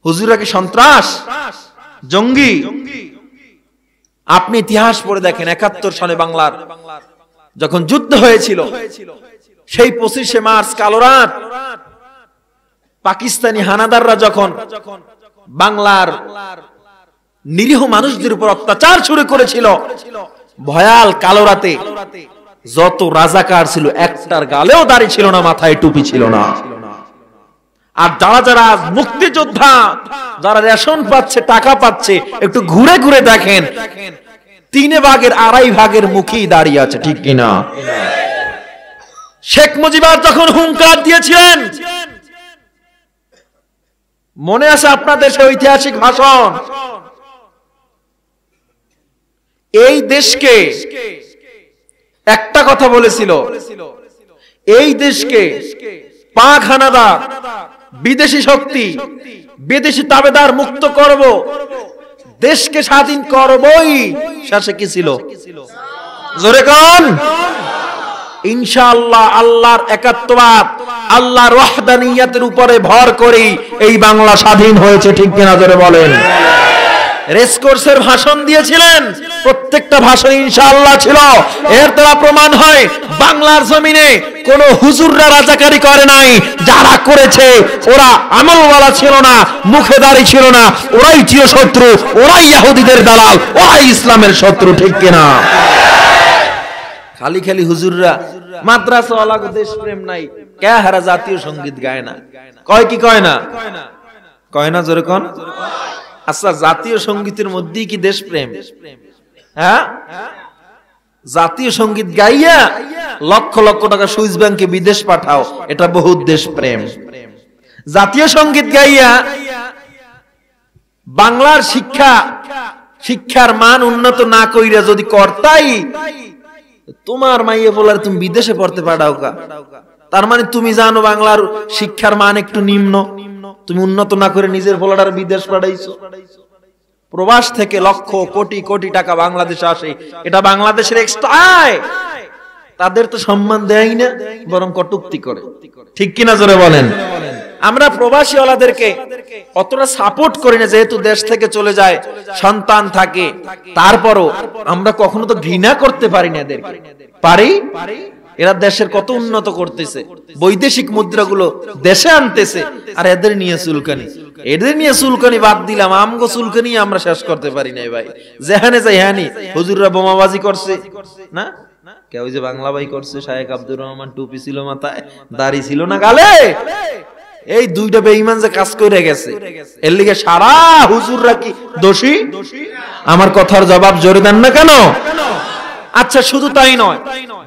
হুজুরাকে সন্ত্রাস জঙ্গি আপনি ইতিহাস পড়ে দেখেন একাত্তর সালে বাংলার যখন যুদ্ধ হয়েছিল সেই পঁচিশে মার্চ কালো রাত পাকিস্তানি হানাদাররা যখন বাংলার নিরীহ মানুষদের উপর অত্যাচার শুরু করেছিল ভয়াল কালো রাতে যত রাজাকার ছিল একটার গালেও দাঁড়িয়ে ছিল না মাথায় টুপি ছিল না আর যারা যারা মুক্তিযোদ্ধা যারা রেশন পাচ্ছে টাকা পাচ্ছে একটু ঘুরে ঘুরে দেখেন তিনে ভাগের আড়াই ভাগের মুখেই দাঁড়িয়ে আছে ঠিক কিনা শেখ মুজিবার যখন হুঙ্কার দিয়েছিলেন মনে আছে আপনাদের সে ঐতিহাসিক ভাষণ এই দেশকে একটা কথা বলেছিল এই দেশকে পাক হানাদার বিদেশি শক্তি বিদেশি তাবেদার মুক্ত করব দেশকে স্বাধীন করবই শেষে কি ছিল জোরে আল্লাহর একাত্মবাদ উপরে ভর করেই এই বাংলা স্বাধীন হয়েছে ঠিক কিনা জোরে বলেন রেসকোর্সের ভাষণ দিয়েছিলেন প্রত্যেকটা ভাষণ ইনশাআল্লাহ ছিল এর দ্বারা প্রমাণ হয় বাংলার জমিনে কোন হুজুররা রাজাকারি করে নাই যারা করেছে ওরা আমলওয়ালা ছিল না মুখে দাঁড়ি ছিল না ওরাই ছিল শত্রু ওরাই ইহুদিদের দালাল ওরাই ইসলামের শত্রু ঠিক কিনা খালি খালি হুজুররা মাদ্রাসা আলাগ দেশ প্রেম নাই কে হারা জাতীয় সঙ্গীত গায় না কয় কি কয় না কয় না যেরকম আচ্ছা জাতীয় সঙ্গীতের মধ্যেই কি দেশ প্রেম হ্যাঁ? জাতীয় সঙ্গীত গাইয়া লক্ষ লক্ষ টাকা সুইস ব্যাংকে বিদেশ পাঠাও এটা বহু দেশ প্রেম জাতীয় সঙ্গীত গাইয়া বাংলার শিক্ষা শিক্ষার মান উন্নত না কইরা যদি কর্তাই তোমার মাইয়ে বলার তুমি বিদেশে পড়তে পাঠাও কা তার মানে তুমি জানো বাংলার শিক্ষার মান একটু নিম্ন তুমি উন্নত না করে নিজের বলার বিদেশ পাঠাইছো প্রবাস থেকে লক্ষ কোটি কোটি টাকা বাংলাদেশে আসে এটা বাংলাদেশের তাদের তো সম্মান দেয় না বরং কটুক্তি করে ঠিক কিনা জোরে বলেন আমরা প্রবাসী ওলাদেরকে অতটা সাপোর্ট করি না যেহেতু দেশ থেকে চলে যায় সন্তান থাকে তারপরও আমরা কখনো তো ঘৃণা করতে পারি না এদেরকে পারি এরা দেশের কত উন্নত করতেছে বৈদেশিক মুদ্রাগুলো দেশে আনতেছে আর এদের নিয়ে সুলকানি এদের নিয়ে সুলকানি বাদ দিলাম আমগো সুলকানি আমরা শেষ করতে পারি নাই ভাই যেহানে যাই হানি হুজুররা বোমাবাজি করছে না কেউ যে বাংলা ভাই করছে শায়েক আব্দুর রহমান টুপি ছিল মাথায় দাড়ি ছিল না গালে এই দুইটা বেঈমান যে কাজ করে গেছে এর লিগে সারা হুজুররা কি দোষী আমার কথার জবাব জোরে দেন না কেন আচ্ছা শুধু তাই নয়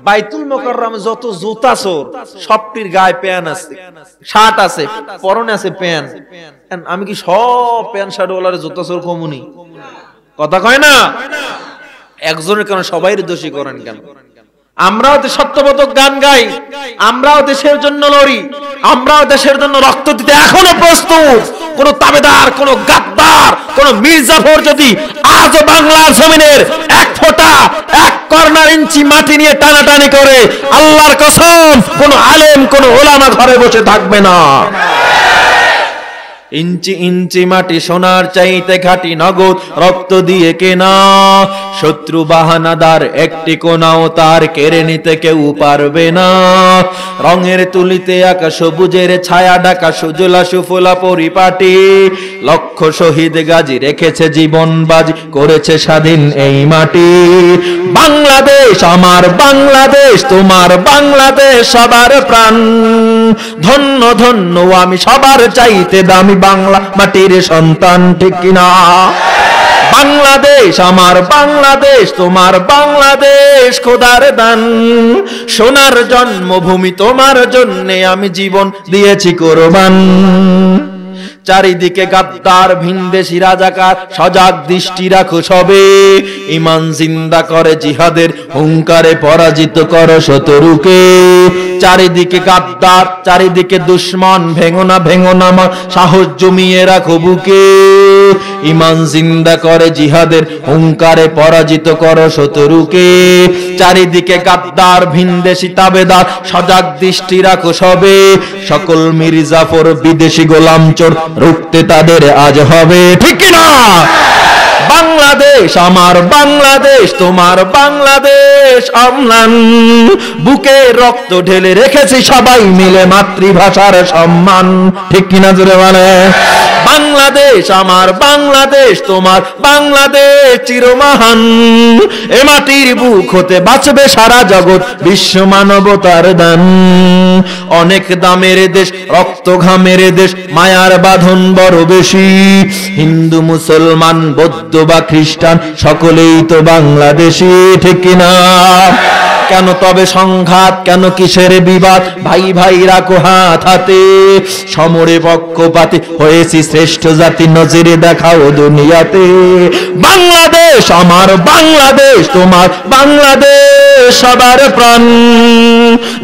বাইতুল মোকাররম যত জুতা চোর সবটির গায়ে প্যান আছে শার্ট আছে পরনে আছে প্যান আমি কি সব প্যান শার্ট ওলারে জুতা চোর কমুনি কথা কয় না একজনের কারণে সবাই দোষী করেন কেন আমরাও সত্যবোধক গান গাই আমরাও দেশের জন্য লড়ি আমরাও দেশের জন্য রক্ত দিতে এখনো প্রস্তুত কোন তাবেদার কোন গাদ্দার কোন মির্জাফর যদি আজ বাংলার জমিনের এক ফোঁটা এক কর্নার ইঞ্চি মাটি নিয়ে টানাটানি করে আল্লাহর কসম কোন আলেম কোন ওলামা ঘরে বসে থাকবে না ইঞ্চি ইঞ্চি মাটি সোনার চাইতে খাটি নগদ রক্ত দিয়ে কেনা শত্রু বাহানাদার একটি কোনাও তার কেড়ে নিতে কেউ পারবে না রঙের তুলিতে আঁকা সবুজের ছায়া ঢাকা সুজলা সুফলা পরিপাটি লক্ষ শহীদ গাজী রেখেছে জীবন বাজি করেছে স্বাধীন এই মাটি বাংলাদেশ আমার বাংলাদেশ তোমার বাংলাদেশ সবার প্রাণ ধন্য ধন্য আমি সবার চাইতে দামি বাংলা মাটির সন্তান ঠিক কিনা বাংলাদেশ আমার বাংলাদেশ তোমার বাংলাদেশ খোদার দান সোনার জন্মভূমি তোমার জন্যে আমি জীবন দিয়েছি কোরবান চারিদিকে গাদ্দার ভিনদেশি রাজাকার সজাগ দৃষ্টি রাখো সবে ইমান জিন্দা করে জিহাদের হুঙ্কারে পরাজিত কর শতরুকে চারিদিকে গাদ্দার চারিদিকে দুশ্মন ভেঙো না ভেঙো না মা সাহস জমিয়ে রাখো বুকে ইমান জিন্দা করে জিহাদের হুঙ্কারে পরাজিত কর শত্রুকে চারিদিকে গাদ্দার ভিনদেশি তাবেদার সজাগ দৃষ্টি রাখো সবে সকল মির্জাফর বিদেশি গোলাম চোর রুখতে তাদের আজ হবে ঠিক না বাংলাদেশ আমার বাংলাদেশ তোমার বাংলাদেশ আমলান বুকে রক্ত ঢেলে রেখেছি সবাই মিলে মাতৃভাষার সম্মান ঠিক কিনা জুড়ে বলে বাংলাদেশ আমার বাংলাদেশ তোমার বাংলাদেশ চিরমাহান এ মাটির বুক হতে বাঁচবে সারা জগৎ বিশ্ব মানবতার দান অনেক দামের দেশ রক্ত ঘামের দেশ মায়ার বাঁধন বড় বেশি হিন্দু মুসলমান বৌদ্ধ বা খ্রিস্টান সকলেই তো বাংলাদেশি ঠিক না কেন তবে সংঘাত কেন কিসের বিবাদ ভাই ভাই রাখো হাত হাতে সমরে পক্ষপাতি হয়েছিস শ্রেষ্ঠ জাতি নজরে দেখাও দুনিয়াতে বাংলাদেশ আমার বাংলাদেশ তোমার বাংলাদেশ সবার প্রাণ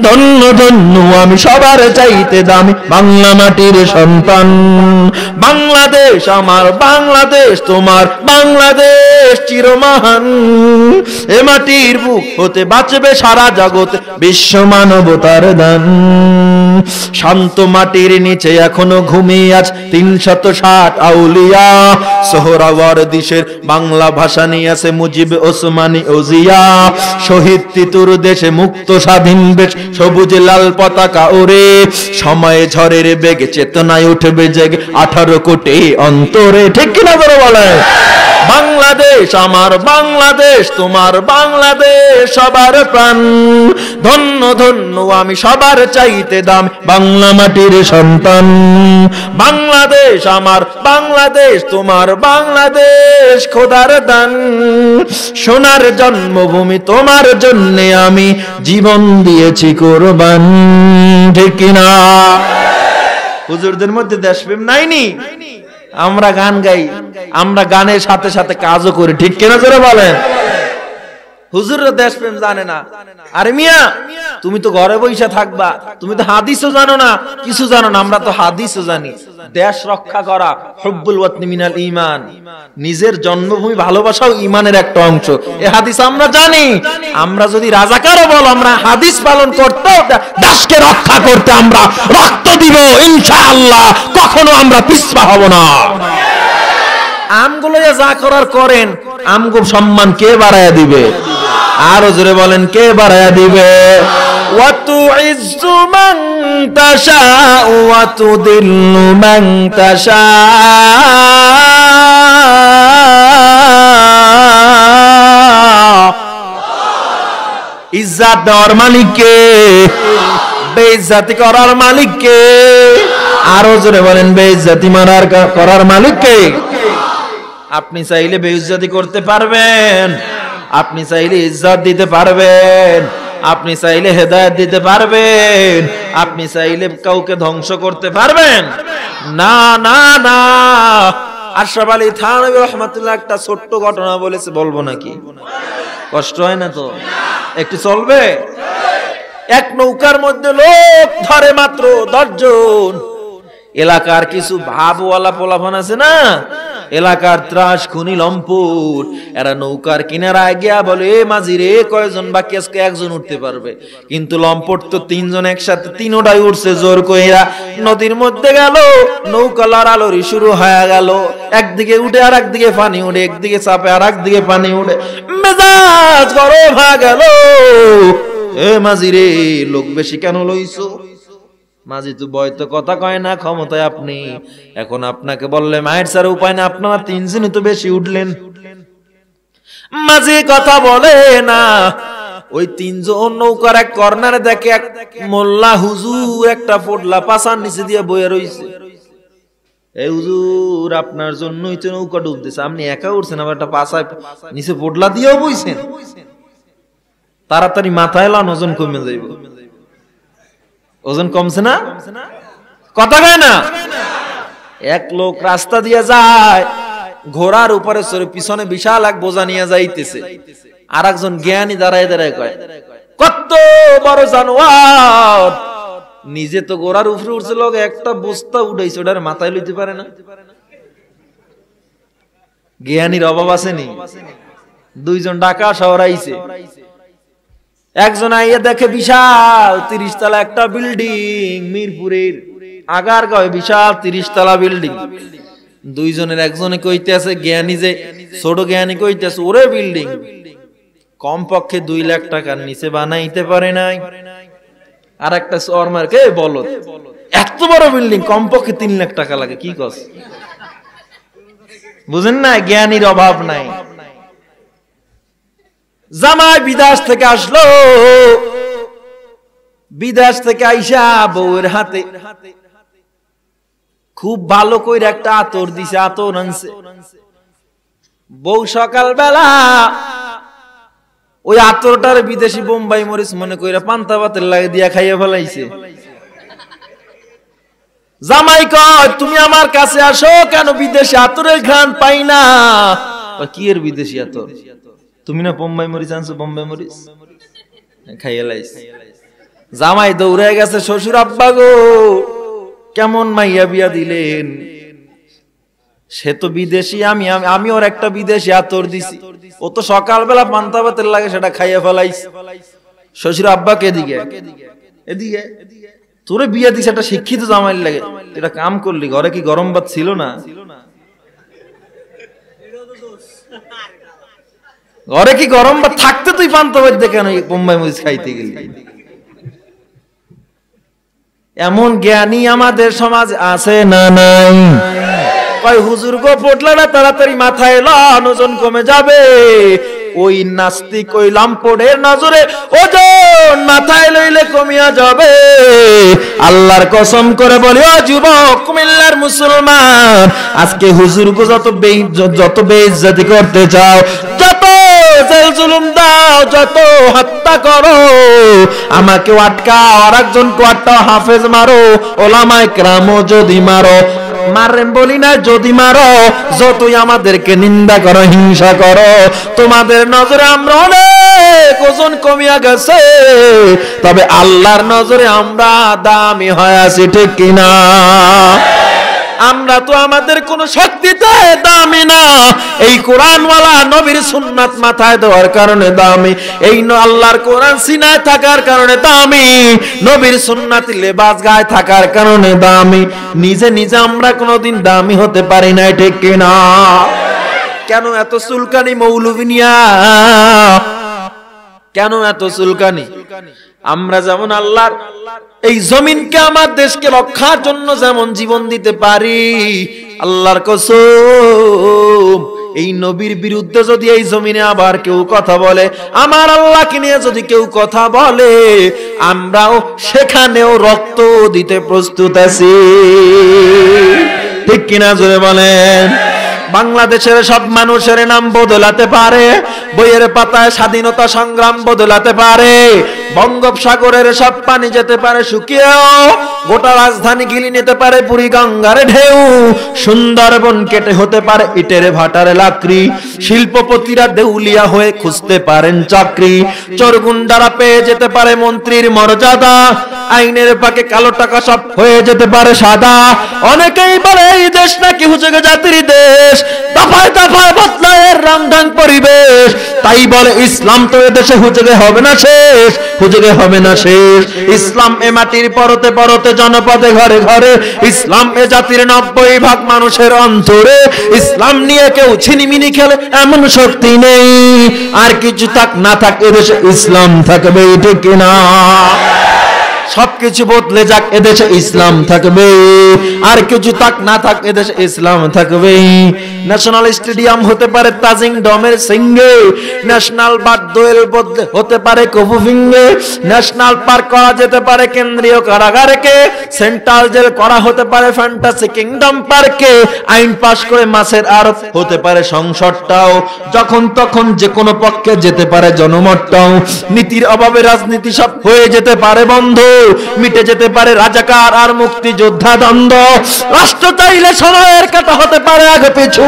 ধন্য ধন্য আমি সবার চাইতে দামি বাংলা মাটির সন্তান বাংলাদেশ আমার বাংলাদেশ তোমার বাংলাদেশ চিরমহান এ মাটির বুক হতে বাঁচবে সারা জগতে বিশ্ব মানবতার দান শান্ত মাটির নিচে এখনো ঘুমিয়ে আছে তিন শত ষাট আউলিয়া সোহরাওয়ার দিশের বাংলা ভাষা নিয়ে আছে মুজিব ওসমানী ওজিয়া শহীদ তিতুর দেশে মুক্ত স্বাধীন বেশ সবুজ লাল পতাকা ওরে সময়ে ঝড়ের বেগে চেতনায় উঠবে জেগে আঠারো কোটি অন্তরে ঠিক কিনা বড় বলে বাংলাদেশ আমার বাংলাদেশ তোমার বাংলাদেশ সবার প্রাণ ধন্য ধন্য আমি সবার চাইতে দাম বাংলা মাটির সন্তান বাংলাদেশ আমার বাংলাদেশ তোমার বাংলাদেশ খোদার দান সোনার জন্মভূমি তোমার জন্য আমি জীবন দিয়েছি কোরবান ঠিক কিনা হুজুরদের মধ্যে দেশপ্রেম নাইনি আমরা গান গাই আমরা গানের সাথে সাথে কাজও করি ঠিক কেনা করে বলেন হুজুররা প্রেম জানে না আরে মিয়া তুমি তো ঘরে বৈশা থাকবা তুমি তো হাদিসও জানো না কিছু জানো না আমরা তো হাদিসও জানি দেশ রক্ষা করা হব্বুল মিনাল ইমান নিজের জন্মভূমি ভালোবাসাও ইমানের একটা অংশ এ হাদিস আমরা জানি আমরা যদি রাজাকারও বল আমরা হাদিস পালন করতে দেশকে রক্ষা করতে আমরা রক্ত দিব ইনশাআল্লাহ কখনো আমরা পিছপা হব না আমগুলো যা করার করেন আমগো সম্মান কে বাড়ায় দিবে আরো জোরে বলেন কে বাড়াইয়া দিবে ইজ্জাত দেওয়ার মালিককে বেজাতি করার মালিককে আরো জোরে বলেন বেজাতি মারার করার মালিককে আপনি চাইলে বেইজ্জাতি করতে পারবেন আপনি চাইলে ইজ্জত দিতে পারবেন আপনি চাইলে হেদায়ত দিতে পারবেন আপনি চাইলে কাউকে ধ্বংস করতে পারবেন না না না আশরাফ আলী থানবী রহমাতুল্লাহ একটা ছোট্ট ঘটনা বলেছে বলবো নাকি কষ্ট হয় না তো একটু চলবে এক নৌকার মধ্যে লোক ধরে মাত্র দশজন এলাকার কিছু ভাবওয়ালা পোলাফন আছে না এলাকার ত্রাস খুনি লম্পুট এরা নৌকার কিনারায় গিয়া বলে এ মাঝি রে কয়জন বাকি আজকে একজন উঠতে পারবে কিন্তু লম্পট তো তিনজন একসাথে তিনোটাই উঠছে জোর কইরা নদীর মধ্যে গেল নৌকা লড়ালড়ি শুরু হয়ে গেল একদিকে উঠে আর একদিকে পানি উঠে একদিকে চাপে আর একদিকে পানি উঠে মেজাজ গরম হয়ে গেল এ মাঝি রে লোক বেশি কেন লইছো মাঝি তো বয় তো কথা কয় না ক্ষমতায় আপনি এখন আপনাকে বললে মায়ের সার উপায় না আপনারা তিনজনই তো বেশি উঠলেন মাঝি কথা বলে না ওই তিনজন নৌকার এক কর্নারে দেখে এক মোল্লা হুজুর একটা ফোটলা পাশার নিচে দিয়ে বয়ে রয়েছে এই হুজুর আপনার জন্যই তো নৌকা ডুবতেছে আপনি একা উঠছেন আবার একটা পাশায় নিচে ফোটলা দিয়েও বইছেন তাড়াতাড়ি মাথায় লা নজন কমে যাইব ওজন কমছে না কথা কয় না এক লোক রাস্তা দিয়ে যায় ঘোড়ার উপরে চড়ে পিছনে বিশাল এক বোঝা নিয়ে যাইতেছে আর একজন জ্ঞানী দাঁড়ায় দাঁড়ায় কয় কত বড় জানোয়ার নিজে তো ঘোড়ার উপরে উঠছে লোক একটা বস্তা উঠেছে ওটার মাথায় লইতে পারে না জ্ঞানীর অভাব আসেনি দুইজন ডাকা শহর আইছে একজন আইয়া দেখে বিশাল তিরিশ তলা একটা বিল্ডিং মিরপুরের আগার গাঁয়ে বিশাল তিরিশ তলা বিল্ডিং দুইজনের একজনে কইতেছে জ্ঞানী যে ছোট জ্ঞানী কইতেছে ওরে বিল্ডিং কমপক্ষে দুই লাখ টাকার নিচে বানাইতে পারে নাই আর একটা কে বল এত বড় বিল্ডিং কমপক্ষে তিন লাখ টাকা লাগে কি কস বুঝেন না জ্ঞানীর অভাব নাই জামাই বিদেশ থেকে আসলো বিদেশ থেকে আইসা বউয়ের হাতে খুব ভালো কইরা একটা আতর দিছে আতর আনছে বউ সকালবেলা ওই আতরটার বিদেশি বোম্বাই মরিস মনে কইরা পান্তা পাতের লাগে দিয়া খাইয়া ফেলাইছে জামাই কয় তুমি আমার কাছে আসো কেন বিদেশি আতরের ঘ্রাণ পাই না কি এর বিদেশি আতর তুমি না বোম্বাই মরিচ আনছো বোম্বাই মরিচ হ্যাঁ, খাইয়া লাইস জামাই দৌড়ে গেছে শ্বশুর আব্বা গো কেমন মাইয়া বিয়া দিলেন সে তো বিদেশি আমি আমি ওর একটা বিদেশি আতর দিছি ও তো সকালবেলা পান্তা ভাতের লাগে সেটা খাইয়া ফেলাইস শ্বশুর আব্বাকে এদিকে এদিকে তোরে বিয়া দিছে একটা শিক্ষিত জামাই লাগে এটা কাম করলি ঘরে কি গরম ভাত ছিল না ঘরে কি গরম বা থাকতে তুই পান্ত বাজতে কেন বোম্বাই মরিচ খাইতে গেলি এমন জ্ঞানী আমাদের সমাজ আছে না নাই হুজুর গো পটলা না তাড়াতাড়ি মাথায় কমে যাবে ওই নাস্তিক ওই লাম্পড়ের নজরে ওজন মাথায় লইলে কমিয়া যাবে আল্লাহর কসম করে বলি ও যুবক কুমিল্লার মুসলমান আজকে হুজুর গো যত যত বেইজ্জতি করতে চাও জেল জুলুম দাও যত হত্যা করো আমাকে আটকা আর একজন আটকাও হাফেজ মারো ওলামায় ক্রামও যদি মারো মারেন বলি না যদি মারো যতই আমাদেরকে নিন্দা করো হিংসা করো তোমাদের নজরে আমরা অনেক ওজন কমিয়া গেছে তবে আল্লাহর নজরে আমরা দামি হয়ে আছি ঠিক কিনা আমরা তো আমাদের কোন শক্তিতে দামি না এই কোরআনওয়ালা নবীর সুন্নাত মাথায় দেওয়ার কারণে দামি এই আল্লাহর কোরআন সিনায় থাকার কারণে দামি নবীর সুন্নাত লেবাস গায়ে থাকার কারণে দামি নিজে নিজে আমরা কোনোদিন দামি হতে পারি না ঠিক কিনা কেন এত চুলকানি মৌলবিনিয়া কেন এত চুলকানি আমরা যেমন আল্লাহর এই জমিনকে আমার দেশকে রক্ষার জন্য যেমন জীবন দিতে পারি আল্লাহর কসম এই নবীর বিরুদ্ধে যদি এই জমিনে আবার কেউ কথা বলে আমার আল্লাহকে নিয়ে যদি কেউ কথা বলে আমরাও সেখানেও রক্ত দিতে প্রস্তুত আছি ঠিক কিনা জোরে বলেন বাংলাদেশের সব মানুষের নাম বদলাতে পারে বইয়ের পাতায় স্বাধীনতা সংগ্রাম বদলাতে পারে বঙ্গোপসাগরের সব পানি যেতে পারে শুকিয়েও গোটা রাজধানী গিলি নিতে পারে পুরী গঙ্গার ঢেউ সুন্দরবন কেটে হতে পারে ইটের ভাটার লাকড়ি শিল্পপতিরা দেউলিয়া হয়ে খুঁজতে পারেন চাকরি চোরগুন্ডারা পেয়ে যেতে পারে মন্ত্রীর মর্যাদা আইনের পাকে কালো টাকা সব হয়ে যেতে পারে সাদা অনেকেই বলে এই দেশ নাকি হুজুগে জাতির দেশ দফায় দফায় বদলায় রামঢাং পরিবেশ তাই বলে ইসলাম তো এদেশে হুজুগে হবে না শেষ হুজুরে হবে না শেষ ইসলাম এ মাটির পরতে পরতে জনপদে ঘরে ঘরে ইসলাম এ জাতির নব্বই ভাগ মানুষের অন্তরে ইসলাম নিয়ে কেউ ছিনিমিনি খেলে এমন শক্তি নেই আর কিছু থাক না থাক এদেশে ইসলাম থাকবে ঠিক না সবকিছু বদলে যাক এদেশে ইসলাম থাকবে আর কিছু তাক না থাক এদেশে ইসলাম থাকবে ন্যাশনাল স্টেডিয়াম হতে পারে তাজিং ডমের সিঙ্গে ন্যাশনাল বাদ দোয়েল বদলে হতে পারে কবু ফিঙ্গে ন্যাশনাল পার্ক করা যেতে পারে কেন্দ্রীয় কারাগারকে সেন্ট্রাল জেল করা হতে পারে ফ্যান্টাসি কিংডম পার্কে আইন পাশ করে মাসের আর হতে পারে সংসদটাও যখন তখন যে কোনো পক্ষে যেতে পারে জনমতটাও নীতির অভাবে রাজনীতি সব হয়ে যেতে পারে বন্ধু মিটে যেতে পারে রাজাকার আর মুক্তিযোদ্ধা দ্বন্দ্ব রাষ্ট্র চাইলে সময়ের কাটা হতে পারে আগে পিছু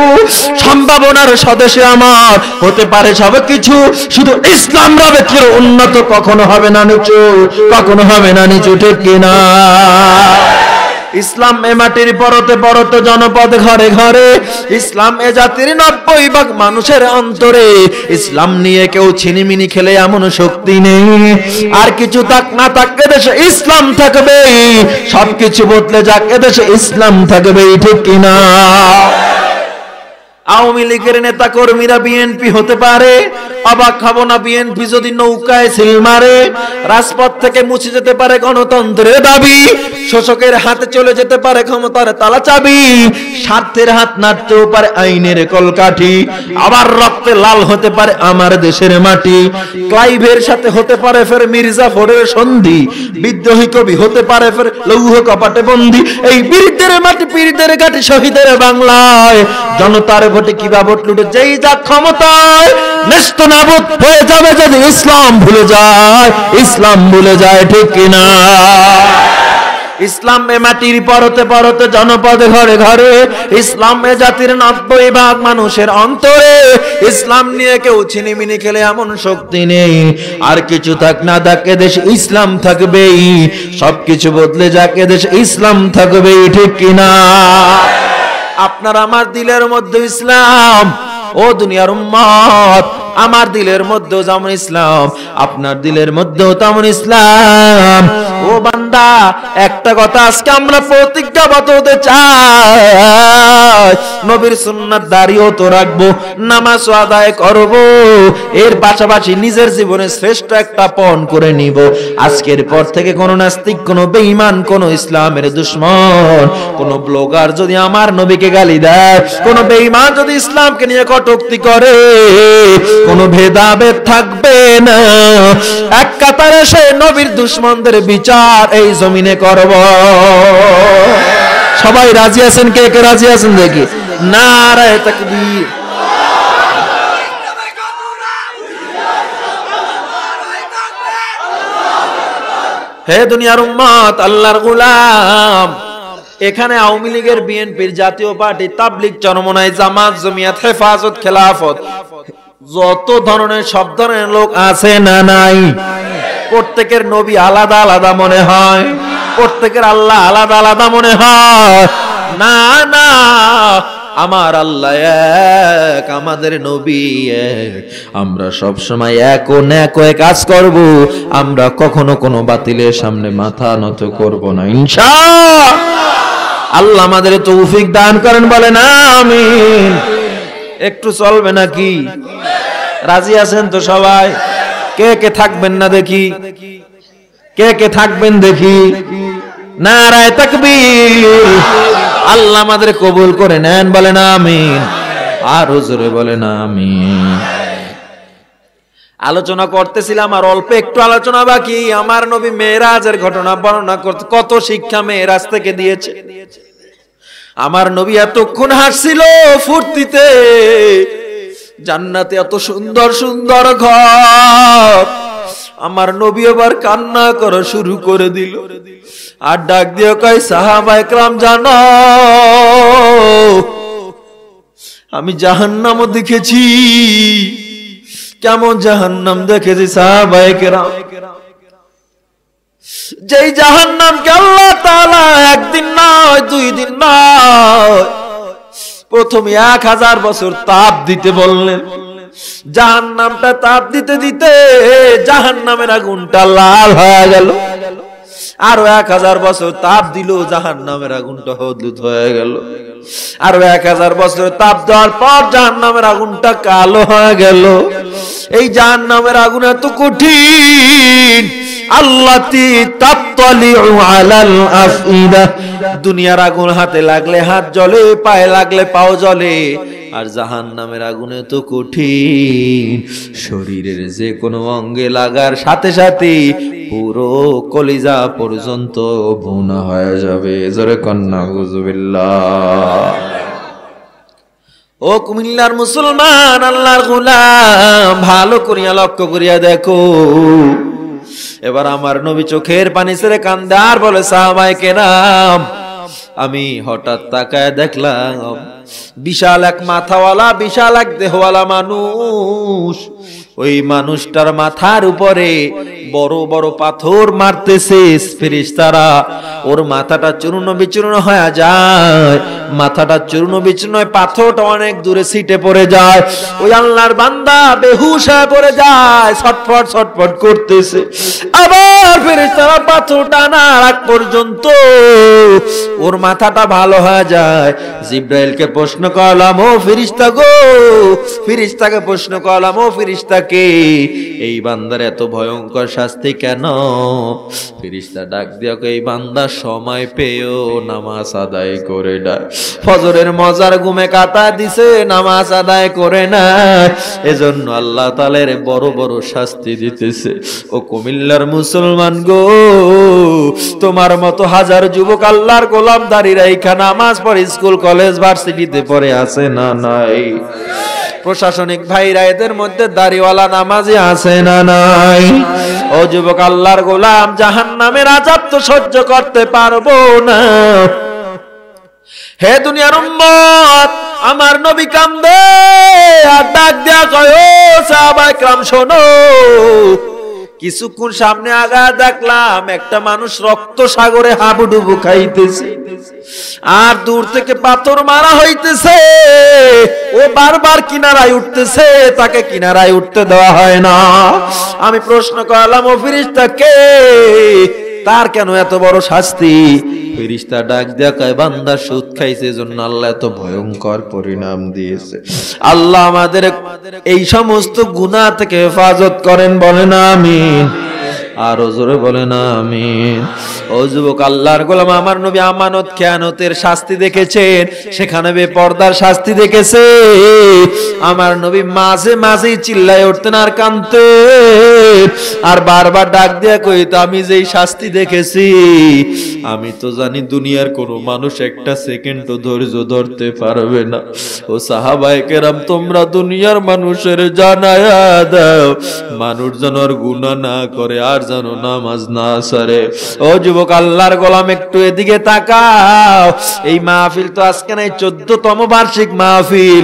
সম্ভাবনার স্বদেশে আমার হতে পারে সব কিছু শুধু ইসলাম রাবেকের উন্নত কখনো হবে না নিচু কখনো হবে না নিচু ঠিক কিনা ইসলাম এ মাটির পরতে পরতে জনপদ ঘরে ঘরে ইসলাম এ জাতির নব্বই ভাগ মানুষের অন্তরে ইসলাম নিয়ে কেউ ছিনিমিনি খেলে এমন শক্তি নেই আর কিছু থাক না থাক এদেশে ইসলাম থাকবে সবকিছু বদলে যাক এদেশে ইসলাম থাকবে ঠিক কিনা আওয়ামী লীগের নেতা কর্মীরা বিএনপি হতে পারে অবাক হব না বিএনপি যদি নৌকায় সিল মারে রাজপথ থেকে মুছে যেতে পারে গণতন্ত্রের দাবি শোষকের হাতে চলে যেতে পারে ক্ষমতার তালা চাবি স্বার্থের হাত নাড়তেও পারে আইনের কলকাঠি আবার রক্তে লাল হতে পারে আমার দেশের মাটি ক্লাইভের সাথে হতে পারে ফের মির্জা ফরের সন্ধি বিদ্রোহী কবি হতে পারে ফের লৌহ কপাটে বন্দি এই পীড়িতের মাটি পীড়িতের ঘাটি শহীদের বাংলায় জনতার ভোটে কিবা ভোট লুটে যেই যা ক্ষমতায় ন্যস্ত নাবুদ হয়ে যাবে যদি ইসলাম ভুলে যায় ইসলাম ভুলে যায় ঠিক কিনা ইসলামে মাটির পরতে পরতে জনপদে ঘরে ঘরে ইসলামে জাতির নব্বই ভাগ মানুষের অন্তরে ইসলাম নিয়ে কেউ ছিনিমিনি খেলে এমন শক্তি নেই আর কিছু থাক না থাকে দেশ ইসলাম থাকবেই সবকিছু বদলে যাকে দেশ ইসলাম থাকবেই ঠিক কিনা আপনার আমার দিলের মধ্যে ইসলাম ও দুনিয়ার উম্মত আমার দিলের মধ্যেও যেমন ইসলাম আপনার দিলের মধ্যেও তেমন ইসলাম ও বান্দা একটা কথা আজকে আমরা প্রতিজ্ঞাবদ্ধ হতে চাই যায় নবীর সুন্নাত দাঁড়িয়েও তো রাখবো নামাজও আদায় এর পাশাপাশি নিজের জীবনে শ্রেষ্ঠ একটা পণ করে নিব আজকের পর থেকে নাস্তিক বেঈমান ইসলামের দুশ্মন ব্লগার যদি আমার নবীকে গালি দেয় কোনো বেঈমান যদি ইসলামকে নিয়ে কটোক্তি করে কোনো ভেদাভেদ থাকবে না এক কাতারে সে নবীর দুশ্মনদের বিচার এই জমিনে করব সবাই রাজি আছেন কে কে রাজি আছেন দেখি নারায় তাকবীর হে দুনিয়ার উম্মত আল্লাহর গোলাম এখানে আওয়ামী লীগের বিএনপির জাতীয় পার্টি তাবলিক চরমনায় জামাত জমিয়াত হেফাজত খেলাফত যত ধরনের সব ধরনের লোক আছে না নাই প্রত্যেকের নবী আলাদা আলাদা মনে হয় প্রত্যেকের আল্লাহ আলাদা আলাদা মনে হয় না না আমার আল্লাহ এক আমাদের নবী এক আমরা সব সময় এক ও এক হয়ে কাজ করব আমরা কখনো কোনো বাতিলের সামনে মাথা নত করব না ইনশা আল্লাহ আমাদের তৌফিক দান করেন বলেন আমিন একটু চলবে নাকি রাজি আছেন তো সবাই কে কে থাকবেন না দেখি কে কে থাকবেন দেখি নারায় তাকবীর আল্লাহ আমাদের কবুল করে নেন আর আলোচনা করতেছিলাম আর অল্প একটু আলোচনা বাকি আমার নবী মেয়েরাজের ঘটনা বর্ণনা করতে কত শিক্ষা মেয়েরাজ থেকে দিয়েছে আমার নবী এতক্ষণ হাসছিল ফুর্তিতে জান্নাতে এত সুন্দর সুন্দর ঘর আমার নবী আবার কান্না করা শুরু করে দিল আর ডাক দিয়ে কয় সাহাবা একরাম জানো আমি জাহান্নাম দেখেছি কেমন জাহান্নাম দেখেছি সাহাবা একরাম যেই কে আল্লাহ তালা একদিন নয় দুই দিন নয় প্রথমে এক হাজার বছর তাপ দিতে বললেন জাহান নামটা তাপ দিতে দিতে জাহান নামের আগুনটা লাল হয়ে গেল আরো এক হাজার বছর তাপ দিল জাহান নামের আগুনটা হলুদ হয়ে গেল আরো এক হাজার বছর তাপ দেওয়ার পর জাহান নামের আগুনটা কালো হয়ে গেল এই জাহান নামের আগুন এত কঠিন আল্লাতি আলাল আফিদা দুনিয়ার আগুন হাতে লাগলে হাত জলে পায়ে লাগলে পাও জলে আর জাহান নামের আগুনে তো কঠিন শরীরের যে কোনো অঙ্গে লাগার সাথে সাথে পুরো কলিজা পর্যন্ত বোনা হয়ে যাবে জোরে কন্যা গুজবিল্লা ও কুমিল্লার মুসলমান আল্লাহর গুলাম ভালো করিয়া লক্ষ্য করিয়া দেখো এবার আমার নবী চোখের পানি ছেড়ে কান্দার বলে সাহাবাই কেনাম আমি হঠাৎ তাকায় দেখলাম বিশাল এক মাথাওয়ালা বিশাল এক দেহওয়ালা মানুষ ওই মানুষটার মাথার উপরে বড় বড় পাথর মারতেছে ফেরেশতারা ওর মাথাটা চূর্ণ বিচূর্ণ হয়ে যায় মাথাটা চূর্ণ বিচূর্ণ পাথরটা অনেক দূরে সিটে পড়ে যায় ওই আল্লাহর বান্দা বেহুশ হয়ে পড়ে যায় ছটফট ছটফট করতেছে আবার আর ফেরেশতারা পাথরটা না আগ পর্যন্ত ওর মাথাটা ভালো হয়ে যায় জিব্রাইলকে প্রশ্ন করলাম ও ফিরিস্তা গো ফিরিস্তাকে প্রশ্ন করলাম ও ফিরিস্তাকে এই বান্দার এত ভয়ঙ্কর শাস্তি কেন ফিরিস্তা ডাক দিও এই বান্দা সময় পেয়েও নামাজ আদায় করে ডাক ফজরের মজার ঘুমে কাটা দিছে নামাজ আদায় করে না এজন্য আল্লাহ তালের বড় বড় শাস্তি দিতেছে ও কুমিল্লার মুসলমান মুসলমান গো তোমার মতো হাজার যুবক আল্লাহর গোলাম দাঁড়িয়ে এইখানে নামাজ পড়ে স্কুল কলেজ ভার্সিটিতে পড়ে আছে না নাই প্রশাসনিক ভাইরা এদের মধ্যে দাড়িওয়ালা নামাজে আছে না নাই ও যুবক আল্লাহর গোলাম জাহান নামের আজাব তো সহ্য করতে পারবো না হে দুনিয়ার উম্মত আমার নবী কামদে আর ডাক দেয়া কয় ও সাহাবায়ে শোনো কিছুক্ষণ সামনে আগা দেখলাম একটা মানুষ রক্ত সাগরে হাবুডুবু খাইতেছে আর দূর থেকে পাথর মারা হইতেছে ও বারবার কিনারায় উঠতেছে তাকে কিনারায় উঠতে দেওয়া হয় না আমি প্রশ্ন করলাম ও ফিরিস্তাকে তার কেন এত বড় শাস্তি ফেরিস্তা ডাক দেখায় বান্দা সুদ খাইছে জন্য আল্লাহ এত ভয়ঙ্কর পরিণাম দিয়েছে আল্লাহ আমাদের এই সমস্ত গুণা থেকে হেফাজত করেন বলেন আমিন আর জোরে বলেন আমি ও যুবক আল্লাহর গোলাম আমার নবী আমানত খেয়ানতের শাস্তি দেখেছেন সেখানে পর্দার শাস্তি দেখেছে আমার নবী মাঝে মাঝেই চিল্লায় উঠতেন আর কানতেন আর বারবার ডাক দিয়া কইতো আমি যেই শাস্তি দেখেছি আমি তো জানি দুনিয়ার কোনো মানুষ একটা সেকেন্ড ধৈর্য ধরতে পারবে না ও সাহাবাই কেরাম তোমরা দুনিয়ার মানুষের জানায়া দাও মানুষ যেন আর গুণা না করে আর যেন নামাজ না সারে ও যুবক আল্লাহর গোলাম একটু এদিকে তাকাও এই মাহফিল তো আজকে নাই চোদ্দতম বার্ষিক মাহফিল